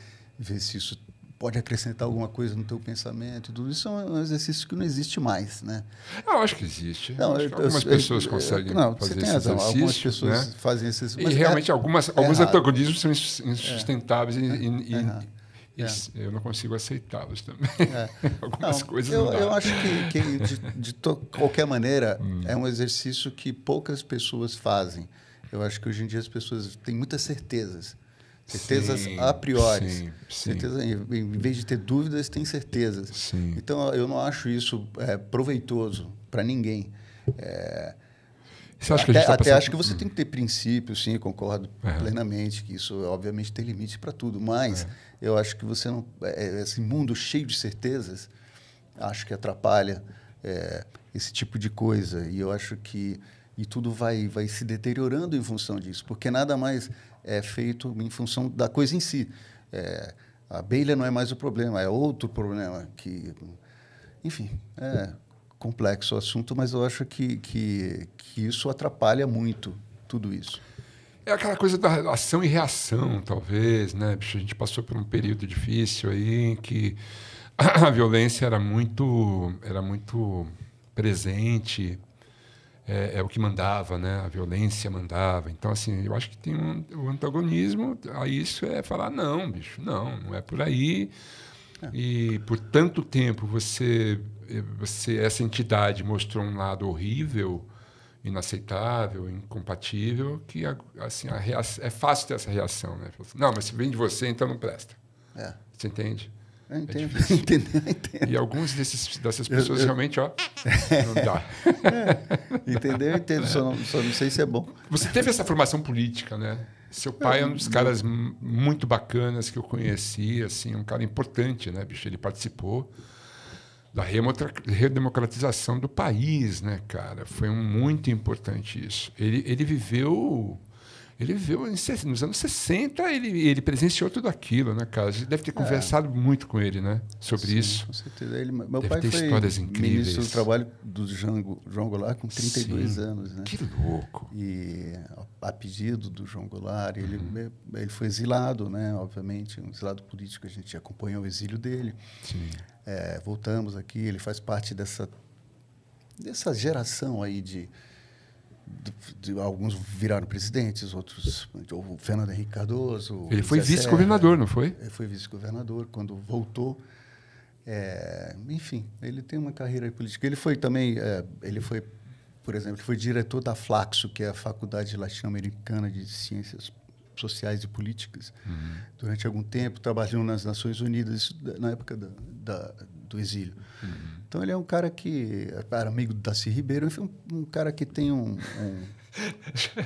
ver se isso pode acrescentar alguma coisa no teu pensamento. Tudo isso é um exercício que não existe mais, né? Eu acho que existe. Não, que algumas eu, pessoas eu, conseguem não, fazer esse exercício. Algumas pessoas né? fazem esse exercício. E é realmente é, algumas, é alguns errado. antagonismos são é. insustentáveis é, e, e, é e eu não consigo aceitá-los também. algumas não, coisas eu, não dá. Eu acho que, que de, de qualquer maneira, hum. é um exercício que poucas pessoas fazem. Eu acho que hoje em dia as pessoas têm muitas certezas certezas sim, a priori. Sim, sim. Certeza, em vez de ter dúvidas, tem certezas. Sim. Então, eu não acho isso é, proveitoso para ninguém. É, você acha até, que a gente tá até acho que você tem que ter princípios, sim, concordo plenamente que isso, obviamente, tem limites para tudo, mas é. eu acho que você não. É, é, esse mundo cheio de certezas, acho que atrapalha é, esse tipo de coisa. E eu acho que. E tudo vai, vai se deteriorando em função disso, porque nada mais é feito em função da coisa em si. É, a abelha não é mais o problema, é outro problema que, enfim, é complexo o assunto, mas eu acho que, que, que isso atrapalha muito tudo isso. É aquela coisa da ação e reação, talvez, né? Bicho, a gente passou por um período difícil aí em que a violência era muito, era muito presente é, é, o que mandava, né? A violência mandava. Então, assim, eu acho que tem um, antagonismo a isso é falar não, bicho, não, não é por aí. É. E por tanto tempo você, eh, você, essa entidade mostrou um lado horrível, inaceitável, incompatível, que assim a reação, é fácil ter essa reação, né? Assim, não, mas se vem de você, então não presta. É. Você entende? É é eu entendo, entendo, entendo. E alguns desses, dessas pessoas eu, eu... realmente, ó, não dá. É, entendeu? Eu entendo, só não, só não sei se é bom. Você teve essa formação política, né? Seu pai é um dos caras muito bacanas que eu conheci, assim, um cara importante, né, bicho? Ele participou da redemocratização do país, né, cara? Foi um, muito importante isso. Ele, ele viveu ele viveu nos anos 60, ele, ele presenciou tudo aquilo, né, casa. A gente deve ter é. conversado é. muito com ele, né? Sobre Sim, isso. Com certeza. Ele, meu deve pai ter foi histórias incríveis. ministro do trabalho do Jango, João Goulart com 32 Sim. anos, né? Que louco! E a, pedido do João Goulart, ele, uhum. ele foi exilado, né? Obviamente, um exilado político, a gente acompanhou o exílio dele. Sim. É, voltamos aqui, ele faz parte dessa, dessa geração aí de alguns viraram presidentes, outros. O Fernando Henrique Cardoso. Ele foi vice-governador, não foi? Ele foi vice-governador quando voltou. É, enfim, ele tem uma carreira política. Ele foi também, é, ele foi, por exemplo, ele foi diretor da Flaxo, que é a Faculdade Latino-Americana de Ciências Sociais e Políticas, uhum. durante algum tempo, trabalhou nas Nações Unidas, isso na época da, da, do exílio. Uhum. Então ele é um cara que era amigo do Darcy Ribeiro, enfim, um, um cara que tem um, um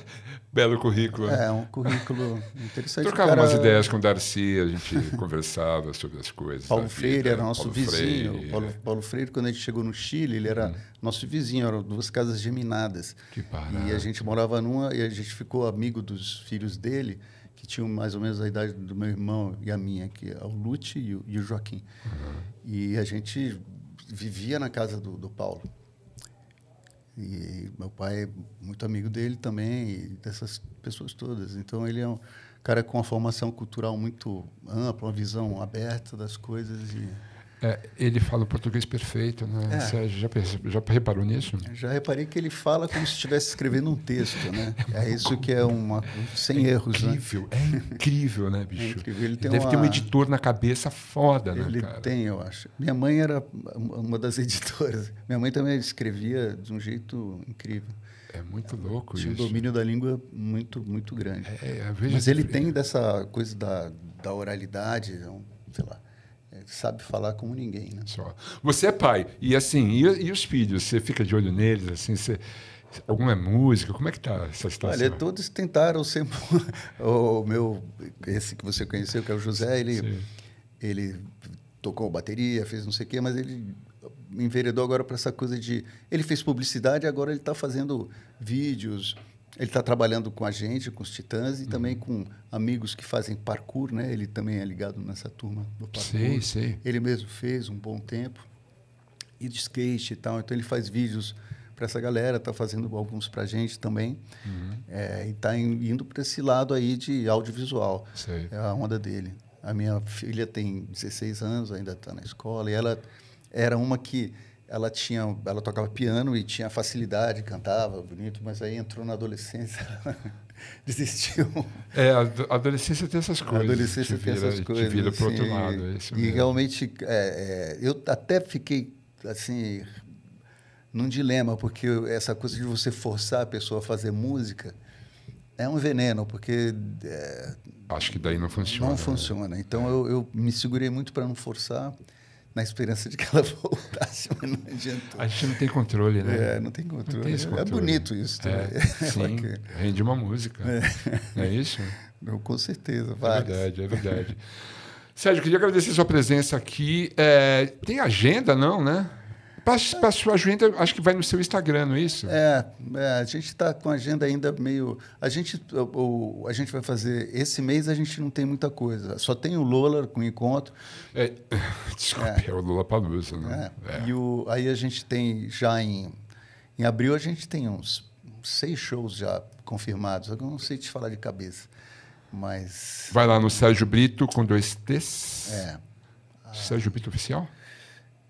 Belo currículo. É, um currículo interessante. Trocava cara... umas ideias com o Darcy, a gente conversava sobre as coisas. Paulo Freire era nosso Paulo vizinho. Freire. Paulo, Paulo, Freire, quando a gente chegou no Chile, ele era hum. nosso vizinho, eram duas casas geminadas. Que barato. E a gente morava numa e a gente ficou amigo dos filhos dele, que tinham mais ou menos a idade do meu irmão e a minha, que é o Lute e o, e o Joaquim. Uhum. E a gente vivia na casa do, do Paulo. E meu pai é muito amigo dele também, dessas pessoas todas. Então ele é um cara com uma formação cultural muito ampla, uma visão aberta das coisas. E... É, ele fala o português perfeito, né? É. já, já reparou nisso? Já reparei que ele fala como se estivesse escrevendo um texto, né? É isso que é uma sem é erros, né? incrível, né? É incrível, né, bicho? É incrível. Ele, deve uma... ter um editor na cabeça foda, ele né, Ele tem, eu acho. Minha mãe era uma das editoras. Minha mãe também escrevia de um jeito incrível. É muito louco tinha isso. um domínio da língua muito, muito grande. É, é, Mas ele tem dessa coisa da, da oralidade, é sei lá sabe falar como ninguém. Né? Só. Você é pai, e assim, e, e, os filhos? Você fica de olho neles, assim, você. Alguma é música? Como é que tá essa situação? Olha, todos tentaram sempre. o meu, esse que você conheceu, que é o José, ele, ele tocou bateria, fez não sei o quê, mas ele enveredou agora para essa coisa de. Ele fez publicidade, agora ele está fazendo vídeos, ele está trabalhando com a gente, com os Titãs e uhum. também com amigos que fazem parkour, né? Ele também é ligado nessa turma do parkour. Sim, sim. Ele mesmo fez um bom tempo. E de skate e tal. Então ele faz vídeos para essa galera, está fazendo alguns para a gente também. Uhum. É, e está indo para esse lado aí de audiovisual. Sim. É a onda dele. A minha filha tem 16 anos, ainda está na escola. E ela era uma que ela tinha ela tocava piano e tinha facilidade cantava bonito mas aí entrou na adolescência desistiu é a adolescência tem essas coisas a adolescência te tem essas coisas te vira assim, outro lado é isso e mesmo. realmente é, é, eu até fiquei assim num dilema porque essa coisa de você forçar a pessoa a fazer música é um veneno porque é, acho que daí não funciona não né? funciona então eu, eu me segurei muito para não forçar na esperança de que ela voltasse, mas não adiantou. A gente não tem controle, né? É, não tem controle. Não tem controle. É bonito isso também. É, é sim, é rende uma música. É. Não é isso? Não, com certeza, É verdade, é verdade. Sérgio, queria agradecer sua presença aqui. É, tem agenda, não, né? Para sua agenda, acho que vai no seu Instagram, não é isso? É, é a gente está com a agenda ainda meio. A gente, o, a gente vai fazer. Esse mês a gente não tem muita coisa. Só tem o Lola com encontro. É, desculpe, é. é o Lola Palusa, né? É, é. E o, aí a gente tem já em, em abril, a gente tem uns seis shows já confirmados. Eu não sei te falar de cabeça. Mas. Vai lá no Sérgio Brito com dois T's. É. Sérgio Brito Oficial?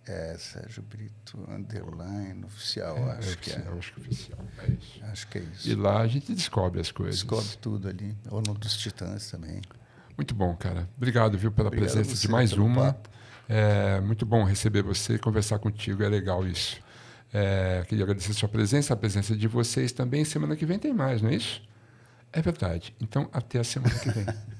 É, Sérgio Brito, underline, é, oficial, é, acho, é oficial que é. acho que é. oficial, é isso. Acho que é isso. E lá a gente descobre as coisas. Descobre tudo ali. Ou no dos Titãs também. Muito bom, cara. Obrigado, viu, pela Obrigado presença de mais uma. É muito bom receber você, conversar contigo, é legal isso. É, queria agradecer a sua presença, a presença de vocês também. Semana que vem tem mais, não é isso? É verdade. Então, até a semana que vem.